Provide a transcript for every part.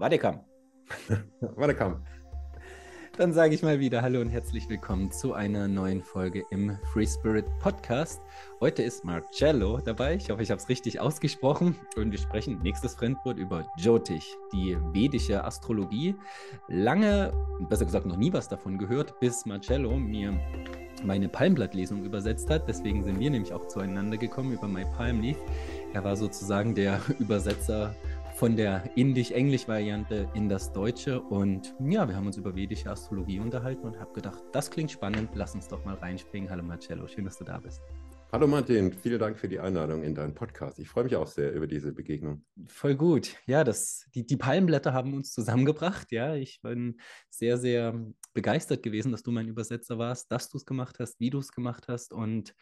Wadekam. Wadekam. Dann sage ich mal wieder Hallo und herzlich willkommen zu einer neuen Folge im Free Spirit Podcast. Heute ist Marcello dabei. Ich hoffe, ich habe es richtig ausgesprochen. Und wir sprechen nächstes Fremdwort über Jyotish, die vedische Astrologie. Lange, besser gesagt, noch nie was davon gehört, bis Marcello mir meine Palmblattlesung übersetzt hat. Deswegen sind wir nämlich auch zueinander gekommen über My Palm Leaf. Er war sozusagen der Übersetzer von der Indisch-Englisch-Variante in das Deutsche. Und ja, wir haben uns über vedische Astrologie unterhalten und habe gedacht, das klingt spannend, lass uns doch mal reinspringen. Hallo Marcello, schön, dass du da bist. Hallo Martin, vielen Dank für die Einladung in deinen Podcast. Ich freue mich auch sehr über diese Begegnung. Voll gut. Ja, das, die, die Palmblätter haben uns zusammengebracht. Ja, ich bin sehr, sehr begeistert gewesen, dass du mein Übersetzer warst, dass du es gemacht hast, wie du es gemacht hast. Und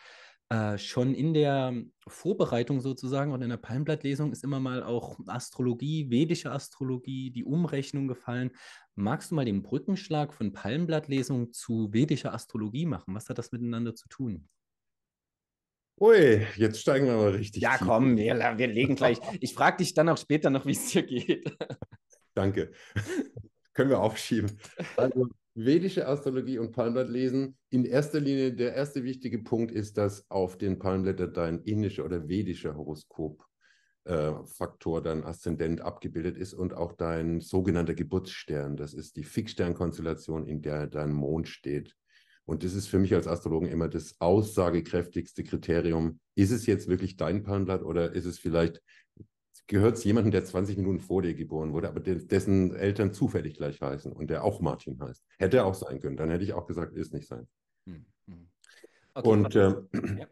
äh, schon in der Vorbereitung sozusagen und in der Palmblattlesung ist immer mal auch Astrologie, vedische Astrologie, die Umrechnung gefallen. Magst du mal den Brückenschlag von Palmblattlesung zu vedischer Astrologie machen? Was hat das miteinander zu tun? Ui, jetzt steigen wir mal richtig. Ja, tief. komm, wir, wir legen gleich. Ich frage dich dann auch später noch, wie es dir geht. Danke. Können wir aufschieben. Also, vedische Astrologie und Palmblatt lesen, in erster Linie der erste wichtige Punkt ist, dass auf den Palmblättern dein indischer oder vedischer Horoskopfaktor, äh, dein Aszendent abgebildet ist und auch dein sogenannter Geburtsstern. Das ist die Fixsternkonstellation, in der dein Mond steht. Und das ist für mich als Astrologen immer das aussagekräftigste Kriterium. Ist es jetzt wirklich dein Palmblatt oder ist es vielleicht gehört es jemandem, der 20 Minuten vor dir geboren wurde, aber dessen Eltern zufällig gleich heißen und der auch Martin heißt. Hätte er auch sein können. Dann hätte ich auch gesagt, ist nicht sein. Hm, hm. Okay, und, äh,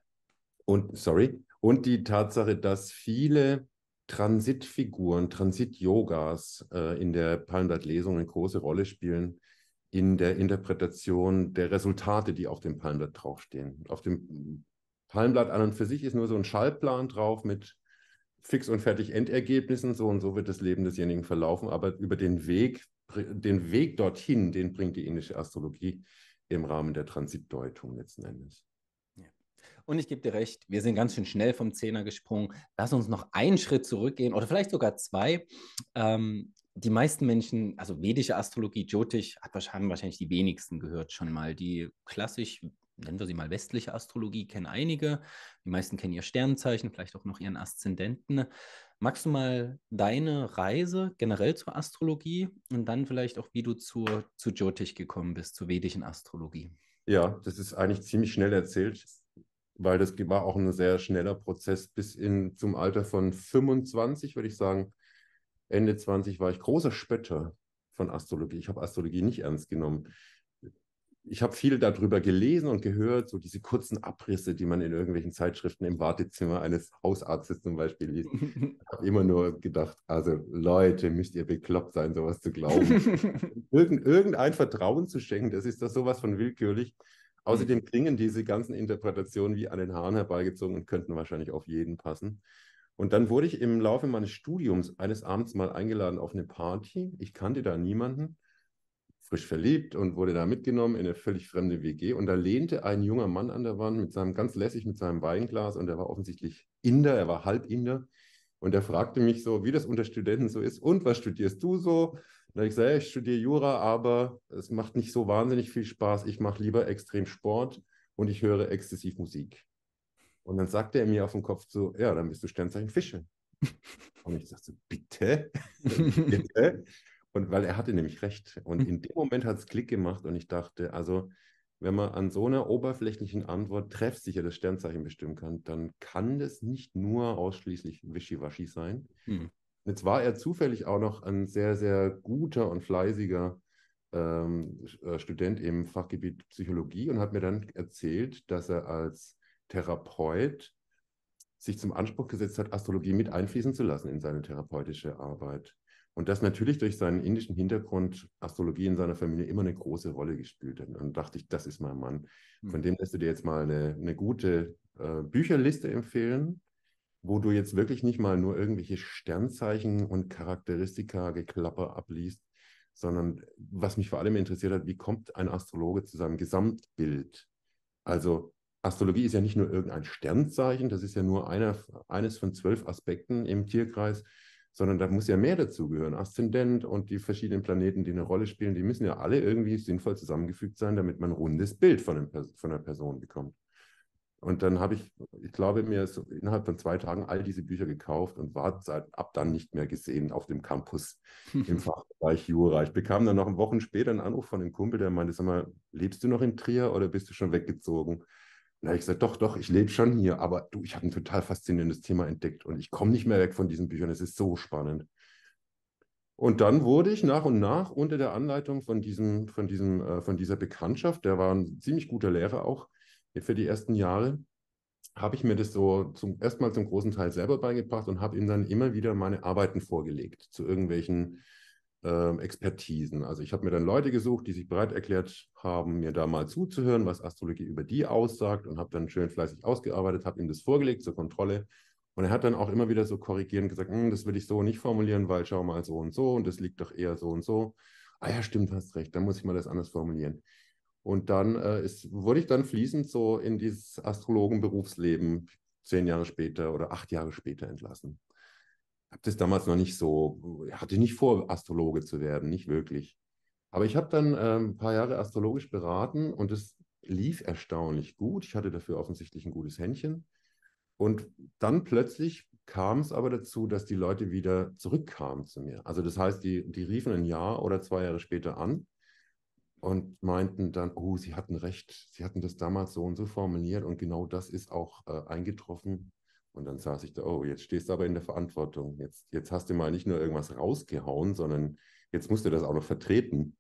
und, sorry, und die Tatsache, dass viele Transitfiguren, Transit-Yogas äh, in der Palmblatt-Lesung eine große Rolle spielen in der Interpretation der Resultate, die auf dem Palmblatt draufstehen. Auf dem Palmblatt an und für sich ist nur so ein Schallplan drauf mit fix und fertig Endergebnissen, so und so wird das Leben desjenigen verlaufen, aber über den Weg, den Weg dorthin, den bringt die indische Astrologie im Rahmen der Transitdeutung letzten Endes. Und ich gebe dir recht, wir sind ganz schön schnell vom Zehner gesprungen. Lass uns noch einen Schritt zurückgehen oder vielleicht sogar zwei. Ähm, die meisten Menschen, also vedische Astrologie, Jyotish, haben wahrscheinlich, wahrscheinlich die wenigsten gehört schon mal. Die klassisch nennen wir sie mal westliche Astrologie, kennen einige. Die meisten kennen ihr Sternzeichen, vielleicht auch noch ihren Aszendenten. Magst du mal deine Reise generell zur Astrologie und dann vielleicht auch, wie du zur, zu Jyotish gekommen bist, zur vedischen Astrologie? Ja, das ist eigentlich ziemlich schnell erzählt, weil das war auch ein sehr schneller Prozess bis in, zum Alter von 25, würde ich sagen. Ende 20 war ich großer Spötter von Astrologie. Ich habe Astrologie nicht ernst genommen ich habe viel darüber gelesen und gehört, so diese kurzen Abrisse, die man in irgendwelchen Zeitschriften im Wartezimmer eines Hausarztes zum Beispiel liest. Ich habe immer nur gedacht, also Leute, müsst ihr bekloppt sein, sowas zu glauben. Irgend, irgendein Vertrauen zu schenken, das ist doch sowas von willkürlich. Hm. Außerdem klingen diese ganzen Interpretationen wie an den Haaren herbeigezogen und könnten wahrscheinlich auf jeden passen. Und dann wurde ich im Laufe meines Studiums eines Abends mal eingeladen auf eine Party. Ich kannte da niemanden frisch verliebt und wurde da mitgenommen in eine völlig fremde WG. Und da lehnte ein junger Mann an der Wand mit seinem ganz lässig mit seinem Weinglas und er war offensichtlich Inder, er war halb Inder. Und er fragte mich so, wie das unter Studenten so ist. Und was studierst du so? Und da habe ich gesagt, ich studiere Jura, aber es macht nicht so wahnsinnig viel Spaß. Ich mache lieber extrem Sport und ich höre exzessiv Musik. Und dann sagte er mir auf den Kopf so, ja, dann bist du Sternzeichen Fische. Und ich sagte, so, bitte, bitte. Und weil er hatte nämlich recht. Und mhm. in dem Moment hat es Klick gemacht und ich dachte, also wenn man an so einer oberflächlichen Antwort treffsicher das Sternzeichen bestimmen kann, dann kann das nicht nur ausschließlich Wischiwaschi sein. Mhm. Jetzt war er zufällig auch noch ein sehr, sehr guter und fleißiger ähm, äh, Student im Fachgebiet Psychologie und hat mir dann erzählt, dass er als Therapeut sich zum Anspruch gesetzt hat, Astrologie mit einfließen zu lassen in seine therapeutische Arbeit. Und das natürlich durch seinen indischen Hintergrund Astrologie in seiner Familie immer eine große Rolle gespielt hat. Und dann dachte ich, das ist mein Mann. Von hm. dem lässt du dir jetzt mal eine, eine gute äh, Bücherliste empfehlen, wo du jetzt wirklich nicht mal nur irgendwelche Sternzeichen und Charakteristika geklapper abliest, sondern was mich vor allem interessiert hat, wie kommt ein Astrologe zu seinem Gesamtbild? Also Astrologie ist ja nicht nur irgendein Sternzeichen, das ist ja nur einer, eines von zwölf Aspekten im Tierkreis, sondern da muss ja mehr dazugehören. Aszendent und die verschiedenen Planeten, die eine Rolle spielen, die müssen ja alle irgendwie sinnvoll zusammengefügt sein, damit man ein rundes Bild von, von einer Person bekommt. Und dann habe ich, ich glaube, mir so innerhalb von zwei Tagen all diese Bücher gekauft und war seit, ab dann nicht mehr gesehen auf dem Campus im Fachbereich Jura. Ich bekam dann noch ein Wochen später einen Anruf von einem Kumpel, der meinte, sag mal, lebst du noch in Trier oder bist du schon weggezogen? dann habe ich gesagt, doch, doch, ich lebe schon hier, aber du, ich habe ein total faszinierendes Thema entdeckt und ich komme nicht mehr weg von diesen Büchern. Es ist so spannend. Und dann wurde ich nach und nach unter der Anleitung von, diesem, von, diesem, äh, von dieser Bekanntschaft, der war ein ziemlich guter Lehrer auch für die ersten Jahre, habe ich mir das so zum erstmal zum großen Teil selber beigebracht und habe ihm dann immer wieder meine Arbeiten vorgelegt zu irgendwelchen ähm, Expertisen. Also ich habe mir dann Leute gesucht, die sich bereit erklärt haben, mir da mal zuzuhören, was Astrologie über die aussagt und habe dann schön fleißig ausgearbeitet, habe ihm das vorgelegt zur Kontrolle. Und er hat dann auch immer wieder so korrigierend gesagt, hm, das will ich so nicht formulieren, weil schau mal so und so und das liegt doch eher so und so. Ah ja, stimmt, hast recht, dann muss ich mal das anders formulieren. Und dann äh, ist, wurde ich dann fließend so in dieses Astrologenberufsleben zehn Jahre später oder acht Jahre später entlassen habe das damals noch nicht so, hatte nicht vor, Astrologe zu werden, nicht wirklich. Aber ich habe dann ähm, ein paar Jahre astrologisch beraten und es lief erstaunlich gut. Ich hatte dafür offensichtlich ein gutes Händchen. Und dann plötzlich kam es aber dazu, dass die Leute wieder zurückkamen zu mir. Also das heißt, die, die riefen ein Jahr oder zwei Jahre später an und meinten dann, oh, sie hatten recht, sie hatten das damals so und so formuliert und genau das ist auch äh, eingetroffen, und dann saß ich da, oh, jetzt stehst du aber in der Verantwortung. Jetzt, jetzt hast du mal nicht nur irgendwas rausgehauen, sondern jetzt musst du das auch noch vertreten.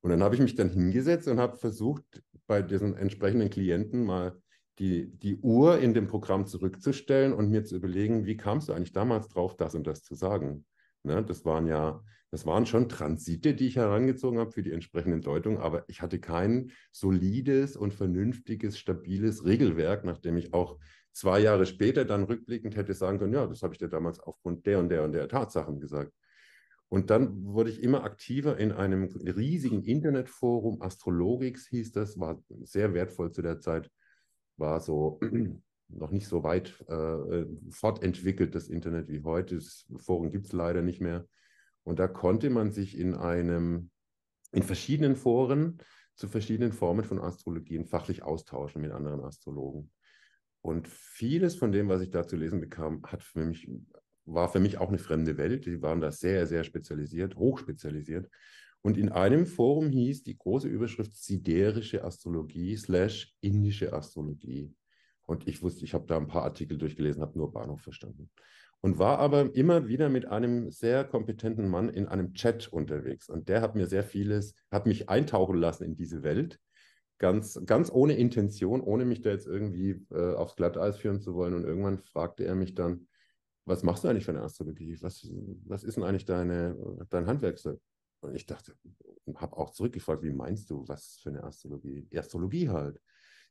Und dann habe ich mich dann hingesetzt und habe versucht, bei diesen entsprechenden Klienten mal die, die Uhr in dem Programm zurückzustellen und mir zu überlegen, wie kamst du eigentlich damals drauf, das und das zu sagen. Ne? Das waren ja, das waren schon Transite, die ich herangezogen habe für die entsprechenden Deutungen, aber ich hatte kein solides und vernünftiges, stabiles Regelwerk, nach dem ich auch zwei Jahre später dann rückblickend hätte sagen können, ja, das habe ich dir damals aufgrund der und der und der Tatsachen gesagt. Und dann wurde ich immer aktiver in einem riesigen Internetforum, Astrologix hieß das, war sehr wertvoll zu der Zeit, war so noch nicht so weit äh, äh fortentwickelt, das Internet wie heute. Das Forum gibt es leider nicht mehr. Und da konnte man sich in einem, in verschiedenen Foren zu verschiedenen Formen von Astrologien fachlich austauschen mit anderen Astrologen. Und vieles von dem, was ich da zu lesen bekam, hat für mich, war für mich auch eine fremde Welt. Die waren da sehr, sehr spezialisiert, hochspezialisiert. Und in einem Forum hieß die große Überschrift siderische Astrologie slash indische Astrologie. Und ich wusste, ich habe da ein paar Artikel durchgelesen, habe nur Bahnhof verstanden. Und war aber immer wieder mit einem sehr kompetenten Mann in einem Chat unterwegs. Und der hat mir sehr vieles, hat mich eintauchen lassen in diese Welt ganz, ganz ohne Intention, ohne mich da jetzt irgendwie äh, aufs Glatteis führen zu wollen. Und irgendwann fragte er mich dann, was machst du eigentlich für eine Astrologie? Was, was ist denn eigentlich deine, dein Handwerkzeug? Und ich dachte, habe auch zurückgefragt, wie meinst du, was für eine Astrologie? Astrologie halt.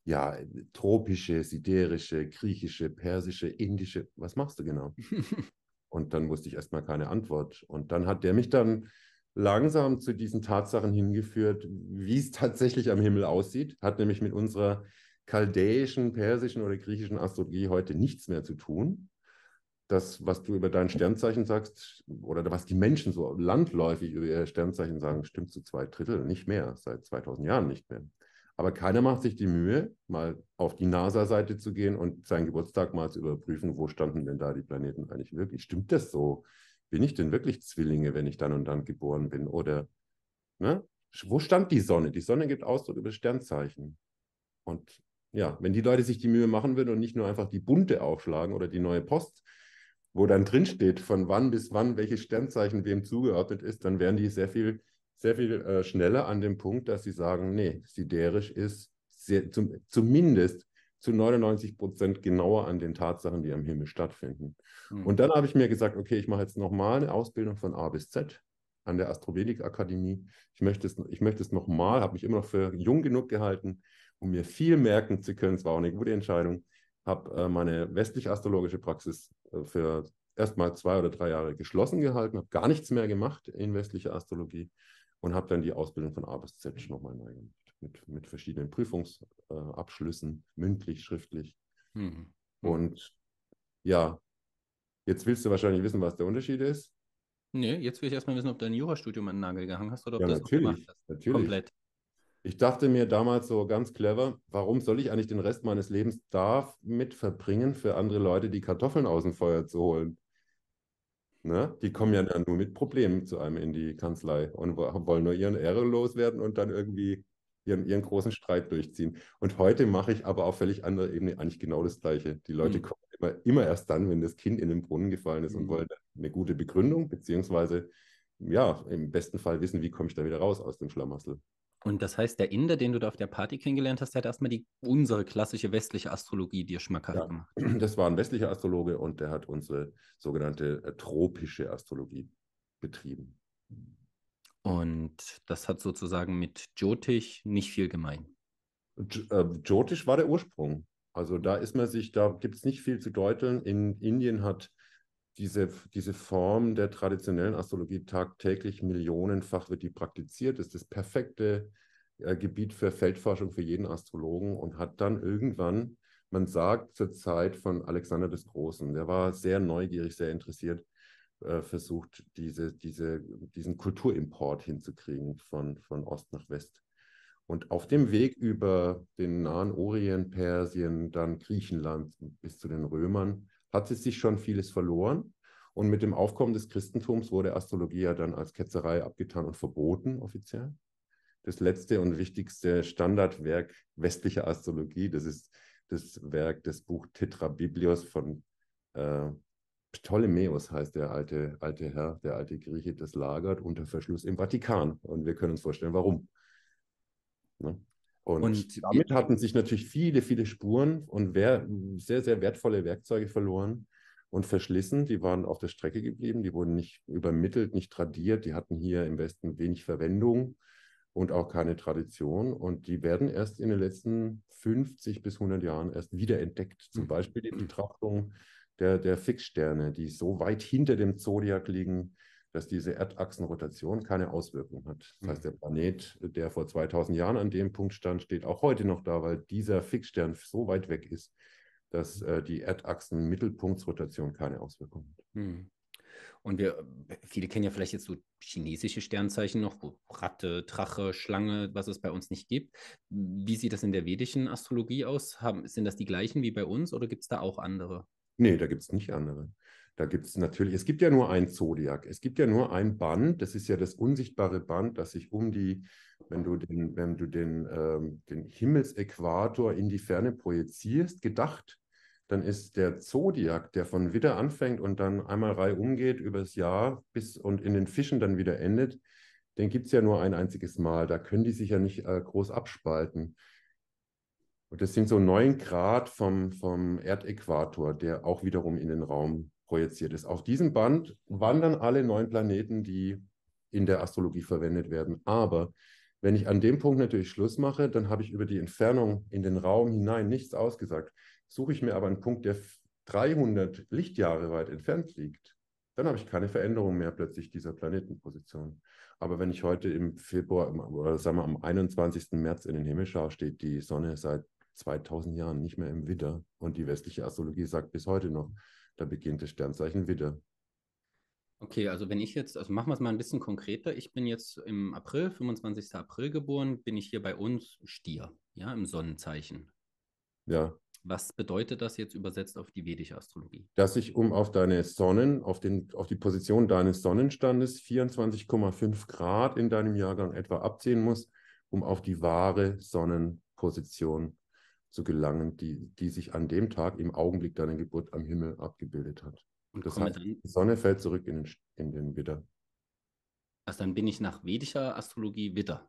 Ja, tropische, siderische, griechische, persische, indische, was machst du genau? Und dann wusste ich erstmal keine Antwort. Und dann hat der mich dann langsam zu diesen Tatsachen hingeführt, wie es tatsächlich am Himmel aussieht. Hat nämlich mit unserer chaldäischen, persischen oder griechischen Astrologie heute nichts mehr zu tun. Das, was du über dein Sternzeichen sagst oder was die Menschen so landläufig über ihr Sternzeichen sagen, stimmt zu zwei Drittel, nicht mehr, seit 2000 Jahren nicht mehr. Aber keiner macht sich die Mühe, mal auf die NASA-Seite zu gehen und seinen Geburtstag mal zu überprüfen, wo standen denn da die Planeten eigentlich wirklich. Stimmt das so? bin ich denn wirklich Zwillinge, wenn ich dann und dann geboren bin? Oder ne? wo stand die Sonne? Die Sonne gibt Ausdruck über Sternzeichen. Und ja, wenn die Leute sich die Mühe machen würden und nicht nur einfach die bunte aufschlagen oder die neue Post, wo dann drinsteht, von wann bis wann welches Sternzeichen wem zugeordnet ist, dann wären die sehr viel, sehr viel äh, schneller an dem Punkt, dass sie sagen, nee, siderisch ist sehr, zum, zumindest zu 99 Prozent genauer an den Tatsachen, die am Himmel stattfinden. Mhm. Und dann habe ich mir gesagt, okay, ich mache jetzt nochmal eine Ausbildung von A bis Z an der Astrovedik-Akademie. Ich möchte es, ich möchte es nochmal, habe mich immer noch für jung genug gehalten, um mir viel merken zu können. Es war auch eine gute Entscheidung. Habe äh, meine westlich-astrologische Praxis äh, für erstmal zwei oder drei Jahre geschlossen gehalten, habe gar nichts mehr gemacht in westlicher Astrologie und habe dann die Ausbildung von A bis Z nochmal neu gemacht mit, mit verschiedenen Prüfungsabschlüssen, äh, mündlich, schriftlich. Mhm. Und ja, jetzt willst du wahrscheinlich wissen, was der Unterschied ist. Nee, jetzt will ich erstmal wissen, ob du ein Jurastudium an den Nagel gehangen hast oder ob ja, du das natürlich, gemacht hast. Natürlich. Komplett. Ich dachte mir damals so ganz clever, warum soll ich eigentlich den Rest meines Lebens damit verbringen, für andere Leute die Kartoffeln aus dem Feuer zu holen? Ne? Die kommen ja dann nur mit Problemen zu einem in die Kanzlei und wollen nur ihren Ehre loswerden und dann irgendwie ihren, ihren großen Streit durchziehen. Und heute mache ich aber auf völlig anderer Ebene eigentlich genau das Gleiche. Die Leute mhm. kommen immer, immer erst dann, wenn das Kind in den Brunnen gefallen ist mhm. und wollen eine gute Begründung, beziehungsweise ja, im besten Fall wissen, wie komme ich da wieder raus aus dem Schlamassel. Und das heißt, der Inder, den du da auf der Party kennengelernt hast, der hat erstmal die, unsere klassische westliche Astrologie dir schmackhaft ja, gemacht. Das war ein westlicher Astrologe und der hat unsere sogenannte äh, tropische Astrologie betrieben. Und das hat sozusagen mit Jyotish nicht viel gemein. Äh, Jyotish war der Ursprung. Also da ist man sich, da gibt es nicht viel zu deuteln. In Indien hat diese, diese Form der traditionellen Astrologie tagtäglich millionenfach wird die praktiziert, ist das perfekte äh, Gebiet für Feldforschung für jeden Astrologen und hat dann irgendwann, man sagt zur Zeit von Alexander des Großen, der war sehr neugierig, sehr interessiert, äh, versucht, diese, diese, diesen Kulturimport hinzukriegen von, von Ost nach West. Und auf dem Weg über den Nahen Orient, Persien, dann Griechenland bis zu den Römern, hat es sich schon vieles verloren. Und mit dem Aufkommen des Christentums wurde Astrologie ja dann als Ketzerei abgetan und verboten offiziell. Das letzte und wichtigste Standardwerk westlicher Astrologie, das ist das Werk, das Buch Tetra Biblios von äh, Ptolemäus heißt der alte, alte Herr, der alte Grieche, das lagert unter Verschluss im Vatikan. Und wir können uns vorstellen, warum. Ne? Und, und, damit hatten sich natürlich viele, viele Spuren und sehr, sehr wertvolle Werkzeuge verloren und verschlissen. Die waren auf der Strecke geblieben, die wurden nicht übermittelt, nicht tradiert, die hatten hier im Westen wenig Verwendung und auch keine Tradition. Und die werden erst in den letzten 50 bis 100 Jahren erst wiederentdeckt. Zum hm. Beispiel die Betrachtung der, der Fixsterne, die so weit hinter dem Zodiac liegen, dass diese Erdachsenrotation keine Auswirkung hat. Das heißt, mhm. der Planet, der vor 2000 Jahren an dem Punkt stand, steht auch heute noch da, weil dieser Fixstern so weit weg ist, dass äh, die Erdachsen-Mittelpunktsrotation keine Auswirkung hat. Hm. Und wir, viele kennen ja vielleicht jetzt so chinesische Sternzeichen noch, wo Ratte, Drache, Schlange, was es bei uns nicht gibt. Wie sieht das in der vedischen Astrologie aus? Haben, sind das die gleichen wie bei uns oder gibt es da auch andere? Nee, da gibt es nicht andere. Da gibt es natürlich, es gibt ja nur ein Zodiac, es gibt ja nur ein Band, das ist ja das unsichtbare Band, das sich um die, wenn du den, wenn du den, ähm, den Himmelsäquator in die Ferne projizierst, gedacht, dann ist der Zodiac, der von Witter anfängt und dann einmal Reihe umgeht übers Jahr bis und in den Fischen dann wieder endet, den gibt es ja nur ein einziges Mal. Da können die sich ja nicht äh, groß abspalten. Und das sind so neun Grad vom, vom Erdäquator, der auch wiederum in den Raum projiziert ist. Auf diesem Band wandern alle neun Planeten, die in der Astrologie verwendet werden. Aber wenn ich an dem Punkt natürlich Schluss mache, dann habe ich über die Entfernung in den Raum hinein nichts ausgesagt. Suche ich mir aber einen Punkt, der 300 Lichtjahre weit entfernt liegt, dann habe ich keine Veränderung mehr plötzlich dieser Planetenposition. Aber wenn ich heute im Februar oder sagen wir am 21. März in den Himmel schaue, steht die Sonne seit 2000 Jahren nicht mehr im Widder. Und die westliche Astrologie sagt bis heute noch, da beginnt das Sternzeichen Widder. Okay, also wenn ich jetzt, also machen wir es mal ein bisschen konkreter. Ich bin jetzt im April, 25. April geboren, bin ich hier bei uns Stier, ja, im Sonnenzeichen. Ja. Was bedeutet das jetzt übersetzt auf die vedische Astrologie? Dass ich um auf deine Sonnen, auf, den, auf die Position deines Sonnenstandes 24,5 Grad in deinem Jahrgang etwa abziehen muss, um auf die wahre Sonnenposition zu gelangen, die, die sich an dem Tag im Augenblick deiner Geburt am Himmel abgebildet hat. Und das heißt, die Sonne fällt zurück in den, in den Widder. Also dann bin ich nach vedischer Astrologie Widder.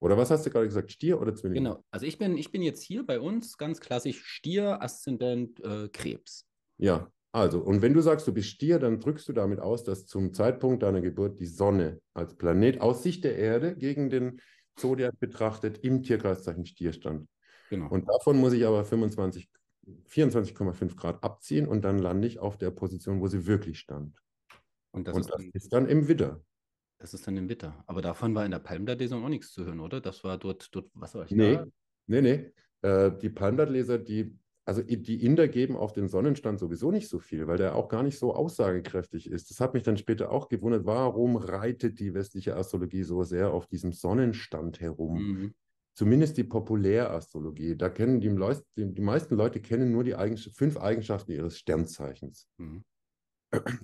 Oder was hast du gerade gesagt? Stier oder Zwilling? Genau. Also ich bin, ich bin jetzt hier bei uns ganz klassisch Stier, Aszendent, äh, Krebs. Ja, also, und wenn du sagst, du bist Stier, dann drückst du damit aus, dass zum Zeitpunkt deiner Geburt die Sonne als Planet aus Sicht der Erde gegen den Zodiac betrachtet im Tierkreiszeichen Stier stand. Genau. Und davon muss ich aber 24,5 Grad abziehen und dann lande ich auf der Position, wo sie wirklich stand. Und das, und ist, das dann, ist, dann, im Witter. Das ist dann im Witter. Aber davon war in der Palmdad-Lesung auch nichts zu hören, oder? Das war dort, dort was war ich nee, da? Nee, nee. Äh, die Palmdad-Leser, die, also die Inder geben auf den Sonnenstand sowieso nicht so viel, weil der auch gar nicht so aussagekräftig ist. Das hat mich dann später auch gewundert, warum reitet die westliche Astrologie so sehr auf diesem Sonnenstand herum? Mhm zumindest die Populärastrologie. Da kennen die, die, die, meisten Leute kennen nur die Eigensch fünf Eigenschaften ihres Sternzeichens. Mhm.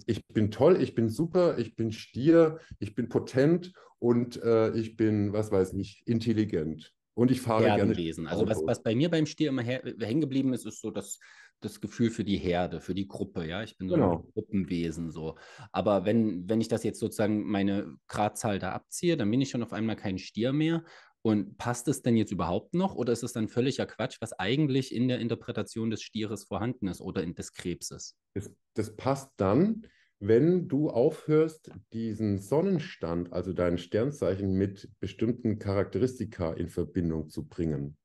Ich bin toll, ich bin super, ich bin stier, ich bin potent und äh, ich bin, was weiß ich, intelligent. Und ich fahre Herdenwesen. gerne. Also was, was bei mir beim Stier immer hängen geblieben ist, ist so das, das Gefühl für die Herde, für die Gruppe, ja. Ich bin so genau. ein Gruppenwesen so. Aber wenn, wenn ich das jetzt sozusagen meine Gradzahl da abziehe, dann bin ich schon auf einmal kein Stier mehr, und passt es denn jetzt überhaupt noch oder ist es dann völliger Quatsch, was eigentlich in der Interpretation des Stieres vorhanden ist oder in, des Krebses? Das, das passt dann, wenn du aufhörst, diesen Sonnenstand, also dein Sternzeichen, mit bestimmten Charakteristika in Verbindung zu bringen.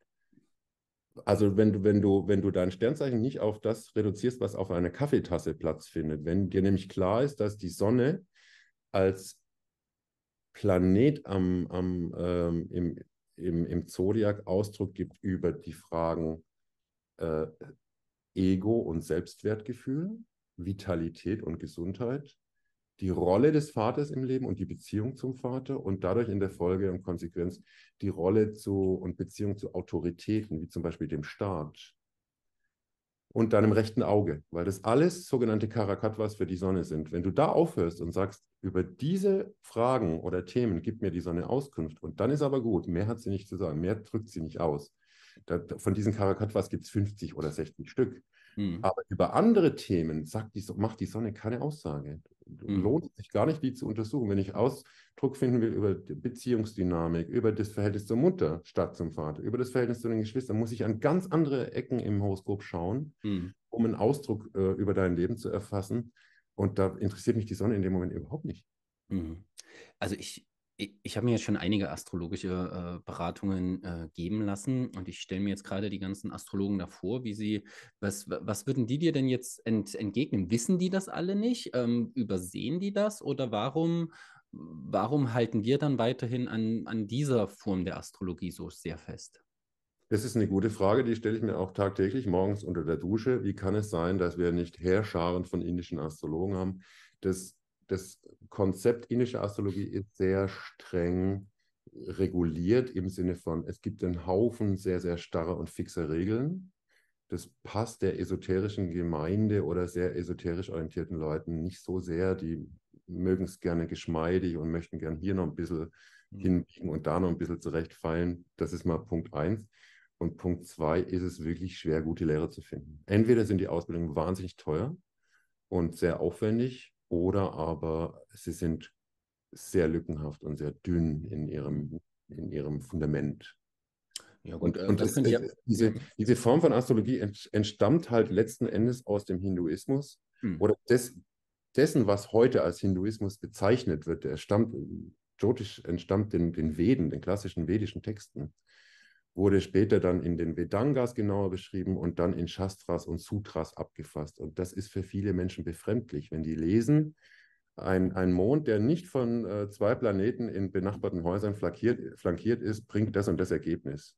Also wenn du, wenn du, wenn du dein Sternzeichen nicht auf das reduzierst, was auf einer Kaffeetasse Platz findet, wenn dir nämlich klar ist, dass die Sonne als Planet am, am, ähm, im, im, im Zodiac Ausdruck gibt über die Fragen äh, Ego und Selbstwertgefühl, Vitalität und Gesundheit, die Rolle des Vaters im Leben und die Beziehung zum Vater und dadurch in der Folge und Konsequenz die Rolle zu und Beziehung zu Autoritäten, wie zum Beispiel dem Staat und deinem rechten Auge, weil das alles sogenannte Karakatvas für die Sonne sind. Wenn du da aufhörst und sagst, über diese Fragen oder Themen gibt mir die Sonne Auskunft und dann ist aber gut. Mehr hat sie nicht zu sagen, mehr drückt sie nicht aus. Da, von diesen Karakatwas gibt es 50 oder 60 Stück. Hm. Aber über andere Themen die, macht die Sonne keine Aussage. Hm. Lohnt sich gar nicht, die zu untersuchen. Wenn ich Ausdruck finden will über Beziehungsdynamik, über das Verhältnis zur Mutter statt zum Vater, über das Verhältnis zu den Geschwistern, muss ich an ganz andere Ecken im Horoskop schauen, hm. um einen Ausdruck äh, über dein Leben zu erfassen, und da interessiert mich die Sonne in dem Moment überhaupt nicht. Mhm. Also ich, ich, ich habe mir jetzt schon einige astrologische äh, Beratungen äh, geben lassen und ich stelle mir jetzt gerade die ganzen Astrologen davor, wie sie, was, was würden die dir denn jetzt ent, entgegnen? Wissen die das alle nicht? Ähm, übersehen die das? Oder warum, warum halten wir dann weiterhin an, an dieser Form der Astrologie so sehr fest? Das ist eine gute Frage, die stelle ich mir auch tagtäglich morgens unter der Dusche. Wie kann es sein, dass wir nicht Heerscharen von indischen Astrologen haben? Das, das Konzept indische Astrologie ist sehr streng reguliert im Sinne von, es gibt einen Haufen sehr, sehr starre und fixer Regeln. Das passt der esoterischen Gemeinde oder sehr esoterisch orientierten Leuten nicht so sehr. Die mögen es gerne geschmeidig und möchten gerne hier noch ein bisschen hm. hinbiegen und da noch ein bisschen zurechtfallen. Das ist mal Punkt eins. Und Punkt zwei ist es wirklich schwer, gute Lehrer zu finden. Entweder sind die Ausbildungen wahnsinnig teuer und sehr aufwendig, oder aber sie sind sehr lückenhaft und sehr dünn in ihrem, in ihrem Fundament. Ja, gut, und, äh, und das, ich, äh, diese, diese Form von Astrologie entstammt halt letzten Endes aus dem Hinduismus hm. oder des, dessen, was heute als Hinduismus bezeichnet wird. Der stammt, äh, Jyotish entstammt den, den Veden, den klassischen vedischen Texten wurde später dann in den Vedangas genauer beschrieben und dann in Shastras und Sutras abgefasst. Und das ist für viele Menschen befremdlich, wenn die lesen, ein, ein Mond, der nicht von äh, zwei Planeten in benachbarten Häusern flankiert, flankiert ist, bringt das und das Ergebnis.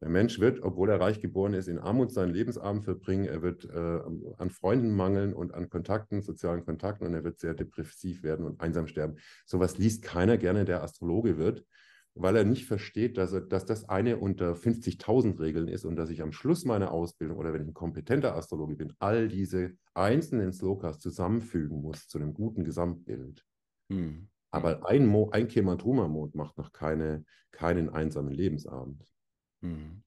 Der Mensch wird, obwohl er reich geboren ist, in Armut seinen Lebensabend verbringen. Er wird äh, an Freunden mangeln und an Kontakten, sozialen Kontakten und er wird sehr depressiv werden und einsam sterben. Sowas liest keiner gerne, der Astrologe wird, weil er nicht versteht, dass, er, dass das eine unter 50.000 Regeln ist und dass ich am Schluss meiner Ausbildung oder wenn ich ein kompetenter Astrologe bin, all diese einzelnen Slokas zusammenfügen muss zu einem guten Gesamtbild. Hm. Aber hm. ein, Mo ein Kematoma-Mond macht noch keine, keinen einsamen Lebensabend. Hm.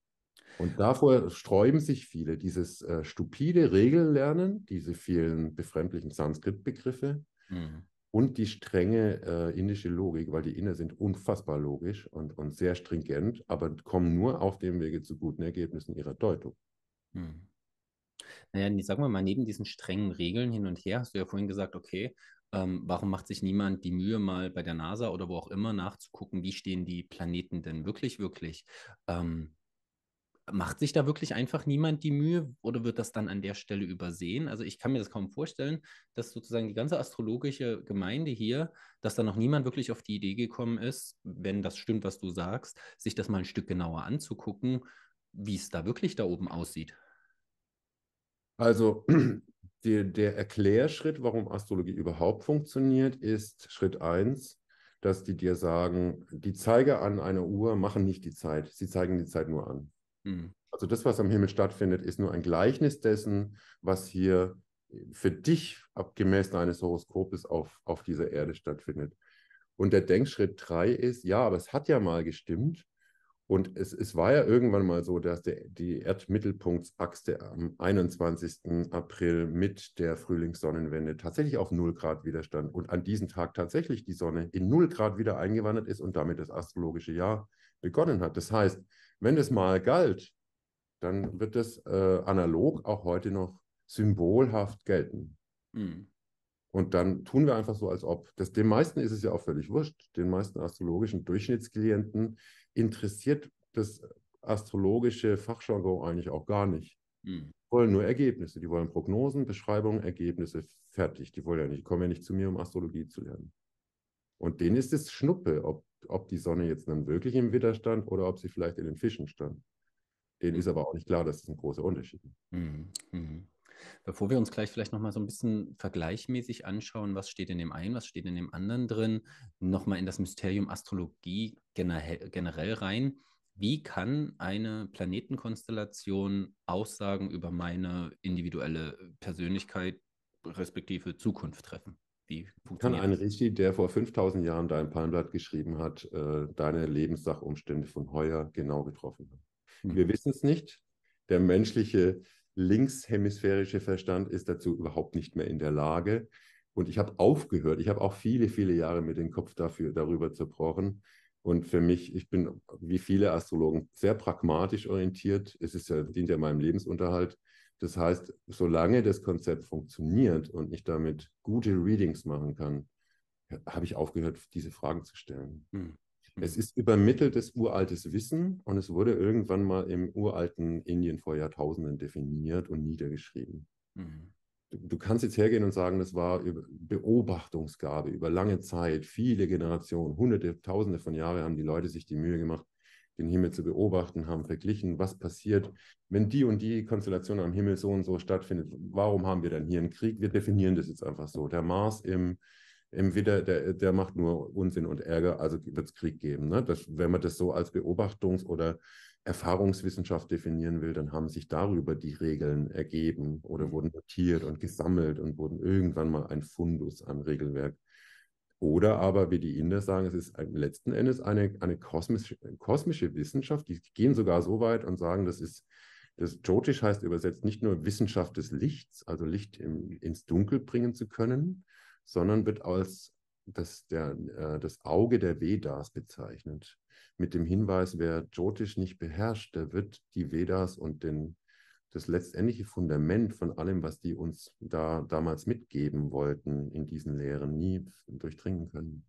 Und davor sträuben sich viele, dieses äh, stupide Regellernen, diese vielen befremdlichen Sanskrit-Begriffe, hm und die strenge äh, indische Logik, weil die Inder sind unfassbar logisch und, und sehr stringent, aber kommen nur auf dem Wege zu guten Ergebnissen ihrer Deutung. Hm. Naja, sagen wir mal, neben diesen strengen Regeln hin und her, hast du ja vorhin gesagt, okay, ähm, warum macht sich niemand die Mühe, mal bei der NASA oder wo auch immer nachzugucken, wie stehen die Planeten denn wirklich, wirklich? Ähm, macht sich da wirklich einfach niemand die Mühe oder wird das dann an der Stelle übersehen? Also ich kann mir das kaum vorstellen, dass sozusagen die ganze astrologische Gemeinde hier, dass da noch niemand wirklich auf die Idee gekommen ist, wenn das stimmt, was du sagst, sich das mal ein Stück genauer anzugucken, wie es da wirklich da oben aussieht. Also die, der Erklärschritt, warum Astrologie überhaupt funktioniert, ist Schritt 1, dass die dir sagen, die Zeiger an einer Uhr machen nicht die Zeit, sie zeigen die Zeit nur an. Mhm. Also das, was am Himmel stattfindet, ist nur ein Gleichnis dessen, was hier für dich gemäß deines Horoskopes auf, auf dieser Erde stattfindet. Und der Denkschritt 3 ist, ja, aber es hat ja mal gestimmt. Und es, es war ja irgendwann mal so, dass der, die Erdmittelpunktsachse am 21. April mit der Frühlingssonnenwende tatsächlich auf 0 Grad Widerstand und an diesem Tag tatsächlich die Sonne in 0 Grad wieder eingewandert ist und damit das astrologische Jahr begonnen hat. Das heißt, wenn es mal galt, dann wird das äh, analog auch heute noch symbolhaft gelten. Mhm. Und dann tun wir einfach so, als ob. Das, den meisten ist es ja auch völlig wurscht. Den meisten astrologischen Durchschnittsklienten interessiert das astrologische Fachjargon eigentlich auch gar nicht. Mhm. Die wollen nur Ergebnisse. Die wollen Prognosen, Beschreibungen, Ergebnisse, fertig. Die wollen ja nicht, kommen ja nicht zu mir, um Astrologie zu lernen. Und denen ist es Schnuppe, ob ob die Sonne jetzt dann wirklich im Witter stand oder ob sie vielleicht in den Fischen stand. Denen ist mhm. aber auch nicht klar, dass es ein großer Unterschied ist. Mhm. mhm. Bevor wir uns gleich vielleicht nochmal so ein bisschen vergleichmäßig anschauen, was steht in dem einen, was steht in dem anderen drin, nochmal in das Mysterium Astrologie generell rein. Wie kann eine Planetenkonstellation Aussagen über meine individuelle Persönlichkeit respektive Zukunft treffen? die Kann ein Rishi, der vor 5000 Jahren dein Palmblatt geschrieben hat, äh, deine Lebenssachumstände von heuer genau getroffen haben? Mhm. Wir wissen es nicht. Der menschliche linkshemisphärische Verstand ist dazu überhaupt nicht mehr in der Lage. Und ich habe aufgehört. Ich habe auch viele, viele Jahre mit dem Kopf dafür, darüber zerbrochen. Und für mich, ich bin wie viele Astrologen sehr pragmatisch orientiert. Es ist ja, dient ja meinem Lebensunterhalt. Das heißt, solange das Konzept funktioniert und ich damit gute Readings machen kann, habe ich aufgehört, diese Fragen zu stellen. Mhm. Es ist übermitteltes uraltes Wissen und es wurde irgendwann mal im uralten Indien vor Jahrtausenden definiert und niedergeschrieben. Mhm. Du, du, kannst jetzt hergehen und sagen, das war Beobachtungsgabe über lange Zeit, viele Generationen, hunderte, tausende von Jahren haben die Leute sich die Mühe gemacht, den Himmel zu beobachten, haben verglichen, was passiert, wenn die und die Konstellation am Himmel so und so stattfindet. Warum haben wir dann hier einen Krieg? Wir definieren das jetzt einfach so. Der Mars im, im Widder, der, der macht nur Unsinn und Ärger, also wird es Krieg geben. Ne? Das, wenn man das so als Beobachtungs- oder Erfahrungswissenschaft definieren will, dann haben sich darüber die Regeln ergeben oder mhm. wurden notiert und gesammelt und wurden irgendwann mal ein Fundus am Regelwerk oder aber, wie die Inder sagen, es ist letzten Endes eine, eine kosmische, kosmische Wissenschaft. Die gehen sogar so weit und sagen, das ist, das Jyotish heißt übersetzt nicht nur Wissenschaft des Lichts, also Licht im, ins Dunkel bringen zu können, sondern wird als das, der, äh, das Auge der Vedas bezeichnet. Mit dem Hinweis, wer Jyotish nicht beherrscht, der wird die Vedas und den das letztendliche Fundament von allem, was die uns da damals mitgeben wollten in diesen Lehren, nie durchdringen können.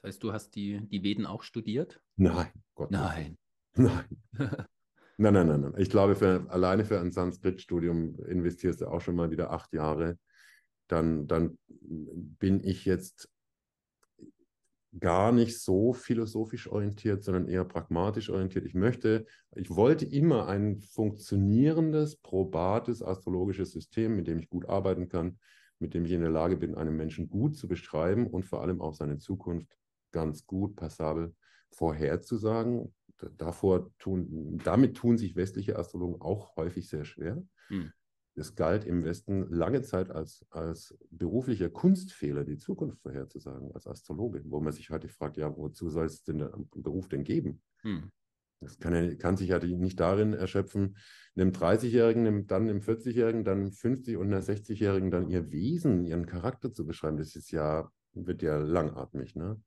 Das heißt, du hast die, die Veden auch studiert? Nein, Gott. Nein. Nein. nein, nein, nein, nein. Ich glaube, für, alleine für ein Sanskrit-Studium investierst du auch schon mal wieder acht Jahre. Dann, dann bin ich jetzt gar nicht so philosophisch orientiert, sondern eher pragmatisch orientiert. Ich möchte, ich wollte immer ein funktionierendes, probates astrologisches System, mit dem ich gut arbeiten kann, mit dem ich in der Lage bin, einem Menschen gut zu beschreiben und vor allem auch seine Zukunft ganz gut, passabel vorherzusagen. Davor tun, damit tun sich westliche Astrologen auch häufig sehr schwer. Hm. Es galt im Westen lange Zeit als, als beruflicher Kunstfehler, die Zukunft vorherzusagen, als Astrologin, wo man sich heute halt fragt, ja, wozu soll es denn den Beruf denn geben? Hm. Das kann, kann sich ja nicht darin erschöpfen, einem 30-Jährigen, dann einem 40-Jährigen, dann einem 50- und einer 60-Jährigen dann ihr Wesen, ihren Charakter zu beschreiben. Das ist ja, wird ja langatmig, ne?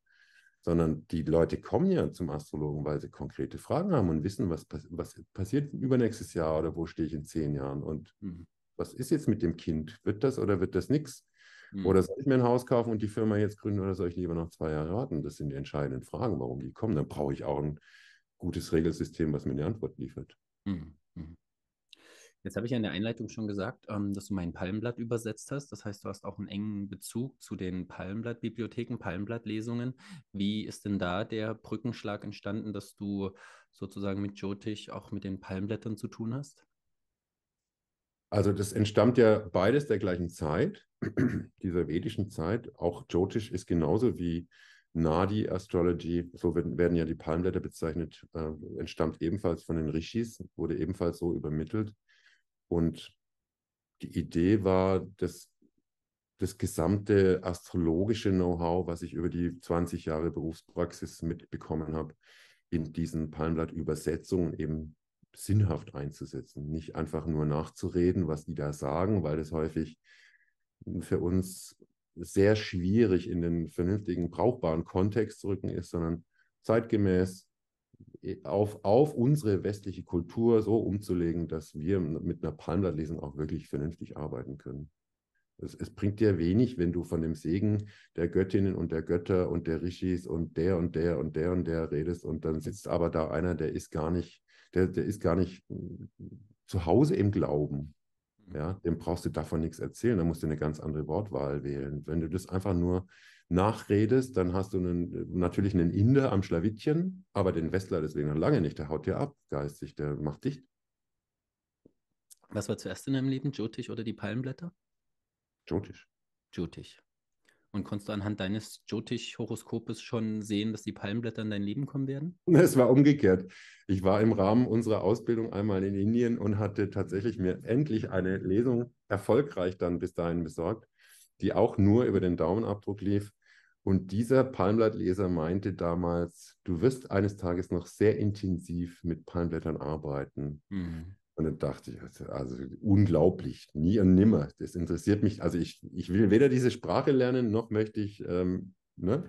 Sondern die Leute kommen ja zum Astrologen, weil sie konkrete Fragen haben und wissen, was, was passiert übernächstes Jahr oder wo stehe ich in zehn Jahren. Und mhm was ist jetzt mit dem Kind? Wird das oder wird das nichts? Mhm. Oder hm. soll ich mir ein Haus kaufen und die Firma jetzt gründen oder soll ich lieber noch zwei Jahre warten? Das sind die entscheidenden Fragen, warum die kommen. Dann brauche ich auch ein gutes Regelsystem, was mir eine Antwort liefert. Hm, hm. Jetzt habe ich ja in der Einleitung schon gesagt, ähm, dass du mein Palmblatt übersetzt hast. Das heißt, du hast auch einen engen Bezug zu den Palmblatt-Bibliotheken, Palmblatt-Lesungen. Wie ist denn da der Brückenschlag entstanden, dass du sozusagen mit Jyotich auch mit den Palmblättern zu tun hast? Also das entstammt ja beides der gleichen Zeit, dieser vedischen Zeit. Auch Jyotish ist genauso wie Nadi Astrology, so werden, ja die Palmblätter bezeichnet, äh, entstammt ebenfalls von den Rishis, wurde ebenfalls so übermittelt. Und die Idee war, dass das gesamte astrologische Know-how, was ich über die 20 Jahre Berufspraxis mitbekommen habe, in diesen Palmblattübersetzungen eben sinnhaft einzusetzen, nicht einfach nur nachzureden, was die da sagen, weil das häufig für uns sehr schwierig in den vernünftigen, brauchbaren Kontext zu rücken ist, sondern zeitgemäß äh, auf, auf unsere westliche Kultur so umzulegen, dass wir mit einer Palmblattlesung auch wirklich vernünftig arbeiten können. Es, es, bringt dir wenig, wenn du von dem Segen der Göttinnen und der Götter und der Rishis und der und der und der und der redest und dann sitzt aber da einer, der ist gar nicht, der, der ist gar nicht mm, zu Hause im Glauben. Mhm. Ja, dem brauchst du davon nichts erzählen, da musst du eine ganz andere Wortwahl wählen. Wenn du das einfach nur nachredest, dann hast du einen, natürlich einen Inder am Schlawittchen, aber den Westler deswegen noch lange nicht, der haut dir ab geistig, der macht dicht. Was war zuerst in deinem Leben, Jyotish oder die Palmblätter? Jyotish. Jyotish. Und konntest du anhand deines Jyotish-Horoskopes schon sehen, dass die Palmblätter in dein Leben kommen werden? Es war umgekehrt. Ich war im Rahmen unserer Ausbildung einmal in Indien und hatte tatsächlich mir endlich eine Lesung erfolgreich dann bis dahin besorgt, die auch nur über den Daumenabdruck lief. Und dieser Palmblattleser meinte damals, du wirst eines Tages noch sehr intensiv mit Palmblättern arbeiten. Mhm. Und dann dachte ich, also, also unglaublich, nie und nimmer. Das interessiert mich. Also ich, ich will weder diese Sprache lernen, noch möchte ich, ähm, ne?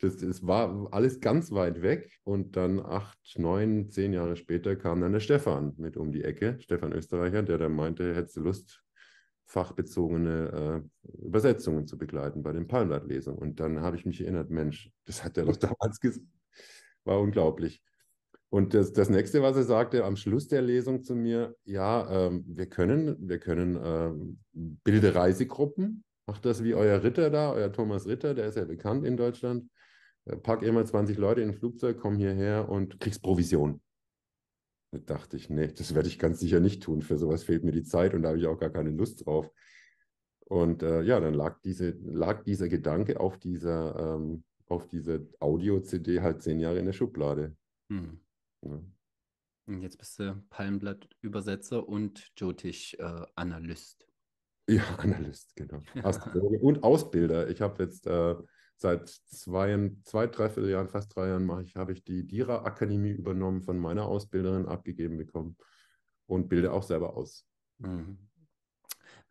Das, das war alles ganz weit weg. Und dann acht, neun, zehn Jahre später kam dann der Stefan mit um die Ecke, Stefan Österreicher, der dann meinte, hättest du Lust, fachbezogene äh, Übersetzungen zu begleiten bei den Palmblattlesungen. Und dann habe ich mich erinnert, Mensch, das hat er doch damals gesagt. War unglaublich. Und das, das nächste, was er sagte am Schluss der Lesung zu mir, ja, ähm, wir können, wir können, ähm, bilde Reisegruppen, macht das wie euer Ritter da, euer Thomas Ritter, der ist ja bekannt in Deutschland. Äh, pack immer 20 Leute in ein Flugzeug, komm hierher und kriegst Provision. Da dachte ich, nee, das werde ich ganz sicher nicht tun. Für sowas fehlt mir die Zeit und da habe ich auch gar keine Lust drauf. Und äh, ja, dann lag, diese, lag dieser Gedanke auf dieser, ähm, dieser Audio-CD halt zehn Jahre in der Schublade. Hm. Ne? Und jetzt bist du Palmblatt-Übersetzer und Jyotish-Analyst. Äh, ja, Analyst, genau. Astrologe und Ausbilder. Ich habe jetzt äh, seit zwei, zwei, dreiviertel Jahren, fast drei Jahren, ich, habe ich die Dira-Akademie übernommen, von meiner Ausbilderin abgegeben bekommen und bilde auch selber aus. Mhm.